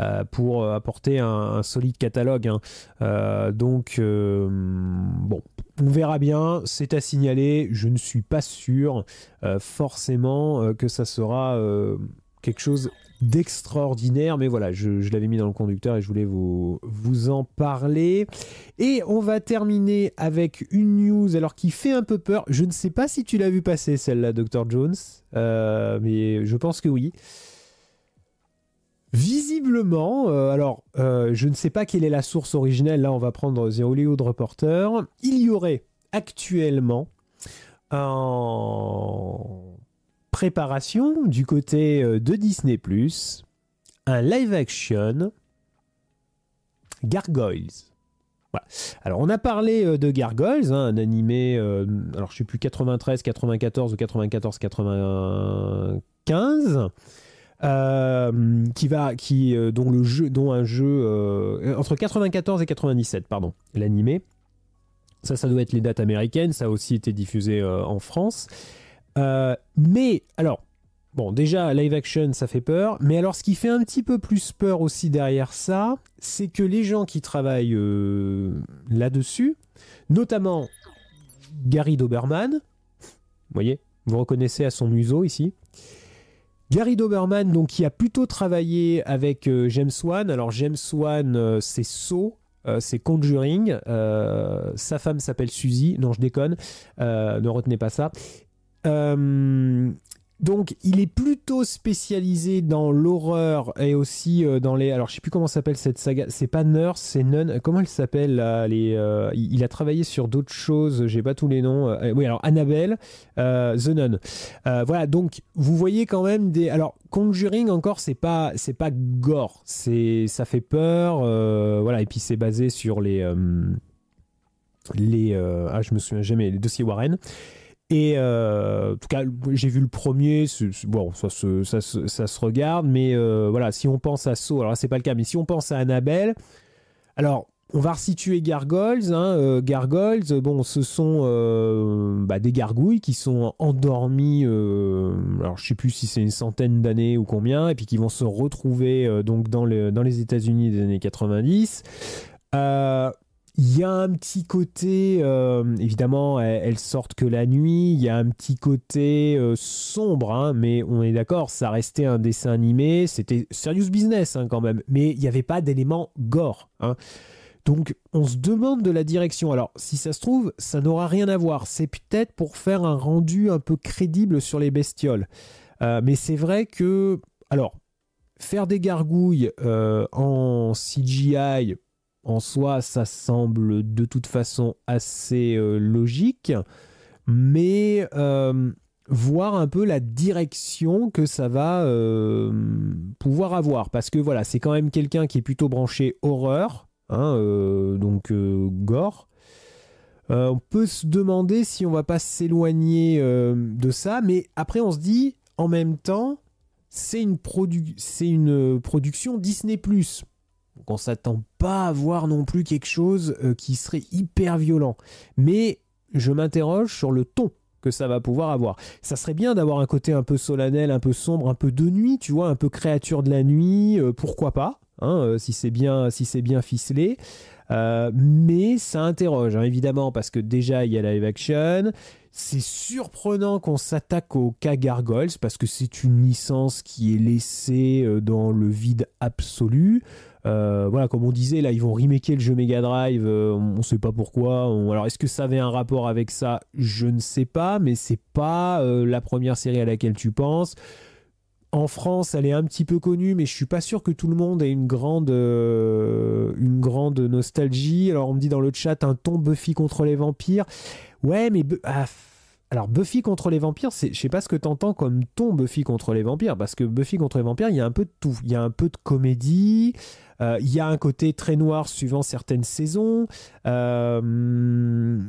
Euh, pour euh, apporter un, solide catalogue. Hein. Euh, donc, bon, on verra bien, c'est à signaler, je ne suis pas sûr forcément que ça sera quelque chose d'extraordinaire, mais voilà, je, l'avais mis dans le conducteur et je voulais vous, vous en parler. Et on va terminer avec une news, alors qui fait un peu peur. Je ne sais pas si tu l'as vu passer celle-là, Dr. Jones, mais je pense que oui. Visiblement, euh, alors euh, je ne sais pas quelle est la source originelle, là on va prendre The Hollywood Reporter, il y aurait actuellement en préparation du côté euh, de Disney ⁇ un live action Gargoyles. Alors on a parlé de Gargoyles, hein, un animé, alors je sais plus 93, 94 ou 94, 95. Euh, qui va, qui euh, dont le jeu, dont un jeu euh, entre 94 et 97, pardon, l'animé. Ça, ça doit être les dates américaines. Ça a aussi été diffusé en France. mais alors, Bon, déjà, live action, ça fait peur. Mais alors, ce qui fait un petit peu plus peur aussi derrière ça, c'est que les gens qui travaillent là-dessus, notamment Gary Doberman, vous voyez, vous reconnaissez à son museau ici, Gary Doberman, donc, qui a plutôt travaillé avec euh, James Wan. Alors, James Wan, euh, c'est Saw, euh, c'est Conjuring. sa femme s'appelle Suzy. Non, je déconne. ne retenez pas ça. Donc, il est plutôt spécialisé dans l'horreur et aussi euh, dans les. Alors, je sais plus comment s'appelle cette saga. C'est pas Nurse, c'est Nun. Comment elle s'appelle les, euh, Il a travaillé sur d'autres choses. J'ai pas tous les noms. Euh, oui, alors Annabelle, The Nun. voilà. Donc, vous voyez quand même des. Alors, Conjuring encore, c'est pas, c'est pas gore. C'est, ça fait peur. voilà. Et puis, c'est basé sur les. les ah, je me souviens jamais. Les dossiers Warren. Et euh, en tout cas, j'ai vu le premier. Bon, ça se, ça, se, regarde, mais euh, voilà, si on pense à Saw, so, alors c'est pas le cas, mais si on pense à Annabelle, alors on va resituer Gargoyles. Hein, euh, Gargoyles, bon, ce sont bah, des gargouilles qui sont endormies, alors je sais plus si c'est une centaine d'années ou combien, et puis qui vont se retrouver donc dans, dans les États-Unis des années 90. Il y a un petit côté, euh, évidemment, elles, sortent que la nuit, il y a un petit côté euh, sombre, hein, mais on est d'accord, ça restait un dessin animé, c'était serious business hein, quand même, mais il n'y avait pas d'élément gore. Hein. Donc on se demande de la direction. Alors si ça se trouve, ça n'aura rien à voir, c'est peut-être pour faire un rendu un peu crédible sur les bestioles. Euh, mais c'est vrai que... Alors, faire des gargouilles en CGI en soi, ça semble de toute façon assez euh, logique, mais euh, voir un peu la direction que ça va euh, pouvoir avoir. Parce que voilà, c'est quand même quelqu'un qui est plutôt branché horreur, hein, donc gore. on peut se demander si on va pas s'éloigner de ça, mais après on se dit, en même temps, c'est une, une production Disney ⁇ donc on s'attend pas à voir non plus quelque chose euh, qui serait hyper violent. Mais je m'interroge sur le ton que ça va pouvoir avoir. Ça serait bien d'avoir un côté un peu solennel, un peu sombre, un peu de nuit, tu vois, un peu créature de la nuit, euh, pourquoi pas, hein, euh, si c'est bien, si c'est bien ficelé. mais ça interroge, hein, évidemment, parce que déjà il y a la live action. C'est surprenant qu'on s'attaque au cas Gargoyles, parce que c'est une licence qui est laissée dans le vide absolu. Euh, voilà, comme on disait, là, ils vont remaker le jeu Mega Drive. Euh, on ne sait pas pourquoi. Alors, est-ce que ça avait un rapport avec ça Je ne sais pas, mais c'est pas euh, la première série à laquelle tu penses. En France, elle est un petit peu connue, mais je suis pas sûr que tout le monde ait une grande, une grande nostalgie. Alors, on me dit dans le chat un ton Buffy contre les vampires. Ouais, mais. Ah, alors Buffy contre les vampires, je sais pas ce que t'entends comme ton Buffy contre les vampires, parce que Buffy contre les vampires, il y a un peu de tout. Il y a un peu de comédie, euh, il y a un côté très noir suivant certaines saisons, euh,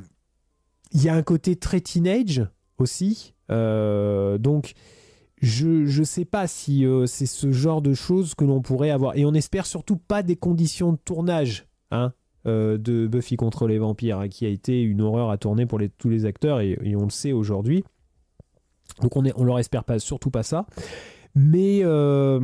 il y a un côté très teenage aussi. Euh, donc je ne sais pas si c'est ce genre de choses que l'on pourrait avoir. Et on espère surtout pas des conditions de tournage. Hein, euh, de Buffy contre les vampires, hein, qui a été une horreur à tourner pour tous les acteurs, et, on le sait aujourd'hui. Donc on, ne on leur espère pas, surtout pas ça. Mais euh,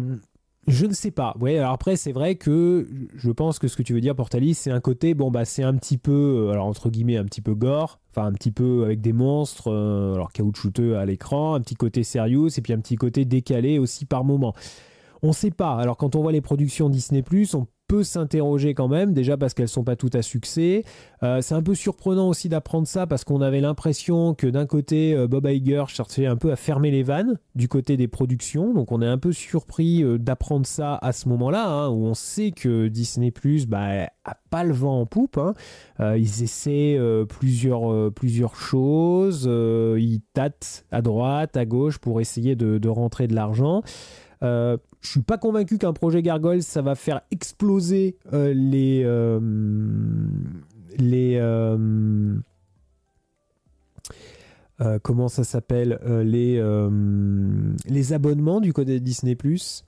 je ne sais pas. Ouais, alors après, c'est vrai que je pense que ce que tu veux dire, Portalis, c'est un côté, bon, bah, c'est un petit peu, euh, alors entre guillemets, un petit peu gore, enfin, un petit peu avec des monstres, alors caoutchouteux à l'écran, un petit côté sérieux, et puis un petit côté décalé aussi par moment. On ne sait pas. Alors quand on voit les productions Disney+, on peut s'interroger quand même, déjà parce qu'elles sont pas toutes à succès. Euh, c'est un peu surprenant aussi d'apprendre ça parce qu'on avait l'impression que d'un côté, euh, Bob Iger cherchait un peu à fermer les vannes du côté des productions, donc on est un peu surpris euh, d'apprendre ça à ce moment-là, hein, où on sait que Disney Plus bah, a pas le vent en poupe. Hein. ils essaient plusieurs, plusieurs choses, ils tâtent à droite, à gauche pour essayer de rentrer de l'argent. Euh, je suis pas convaincu qu'un projet Gargoyle, ça va faire exploser euh, les euh, les comment ça s'appelle les les abonnements du côté Disney Plus.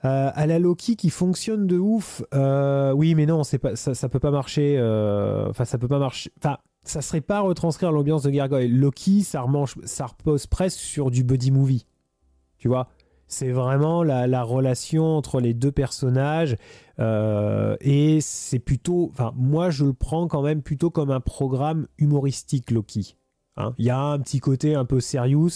à la Loki qui fonctionne de ouf. oui, mais non, pas ça, peut pas marcher. Enfin, ça peut pas marcher. Enfin, ça serait pas retranscrire l'ambiance de Gargoyle. Loki, ça, remanche ça repose presque sur du buddy movie. Tu vois, c'est vraiment la, relation entre les deux personnages. Euh, et c'est plutôt. Enfin, moi, je le prends quand même plutôt comme un programme humoristique, Loki. Hein. Il y a un petit côté un peu serious,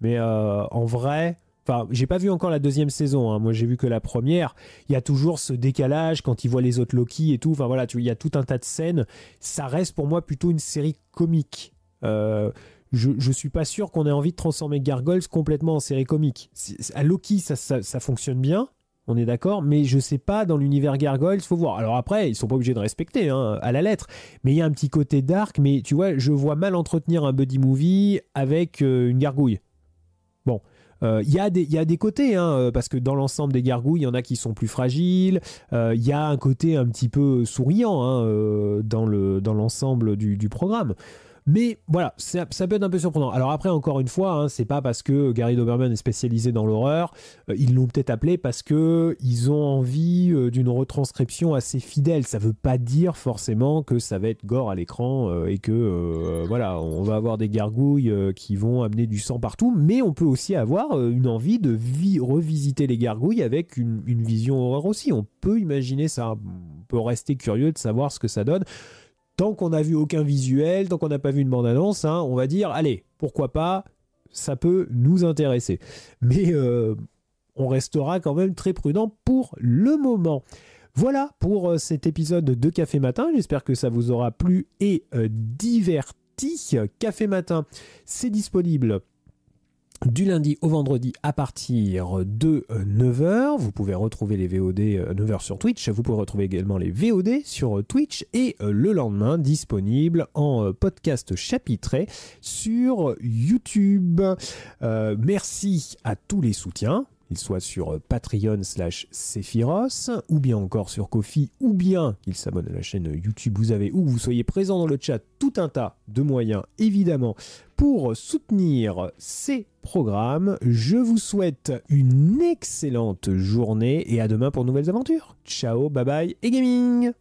mais euh, en vrai. Enfin, j'ai pas vu encore la deuxième saison. Hein. Moi, j'ai vu que la première. Il y a toujours ce décalage quand il voit les autres Loki et tout. Enfin voilà, tu, il y a tout un tas de scènes. Ça reste pour moi plutôt une série comique. Euh, je, je suis pas sûr qu'on ait envie de transformer Gargoyles complètement en série comique. À Loki, ça, fonctionne bien, on est d'accord, mais je sais pas, dans l'univers Gargoyles, faut voir. Alors après, ils sont pas obligés de respecter, hein, à la lettre, mais il y a un petit côté dark, mais tu vois, je vois mal entretenir un buddy movie avec euh, une gargouille. Bon. Euh, il y, a des côtés, hein, euh, parce que dans l'ensemble des gargouilles, il y en a qui sont plus fragiles, il y a un côté un petit peu souriant hein, dans l'ensemble du programme. Mais voilà, ça, peut être un peu surprenant. Alors après, encore une fois, hein, c'est pas parce que Gary Doberman est spécialisé dans l'horreur, euh, ils l'ont peut-être appelé parce que ils ont envie euh, d'une retranscription assez fidèle. Ça veut pas dire forcément que ça va être gore à l'écran euh, et que voilà, on va avoir des gargouilles qui vont amener du sang partout, mais on peut aussi avoir une envie de revisiter les gargouilles avec une, une vision horreur aussi. On peut imaginer ça, on peut rester curieux de savoir ce que ça donne tant qu'on n'a vu aucun visuel, tant qu'on n'a pas vu une bande-annonce, hein, on va dire, allez, pourquoi pas, ça peut nous intéresser. Mais euh, on restera quand même très prudent pour le moment. Voilà pour euh, cet épisode de Café Matin. J'espère que ça vous aura plu et euh, diverti. Café Matin, c'est disponible du lundi au vendredi à partir de 9h. Euh, vous pouvez retrouver les VOD 9h euh, sur Twitch. Vous pouvez retrouver également les VOD sur euh, Twitch et le lendemain disponible en podcast chapitré sur YouTube. merci à tous les soutiens qu'il soit sur euh, Patreon slash Sephiros, ou bien encore sur Kofi, ou bien qu'il s'abonne à la chaîne euh, YouTube, vous avez, ou vous soyez présent dans le chat, tout un tas de moyens, évidemment, pour soutenir ces programmes. Je vous souhaite une excellente journée et à demain pour de nouvelles aventures. Ciao, bye bye et gaming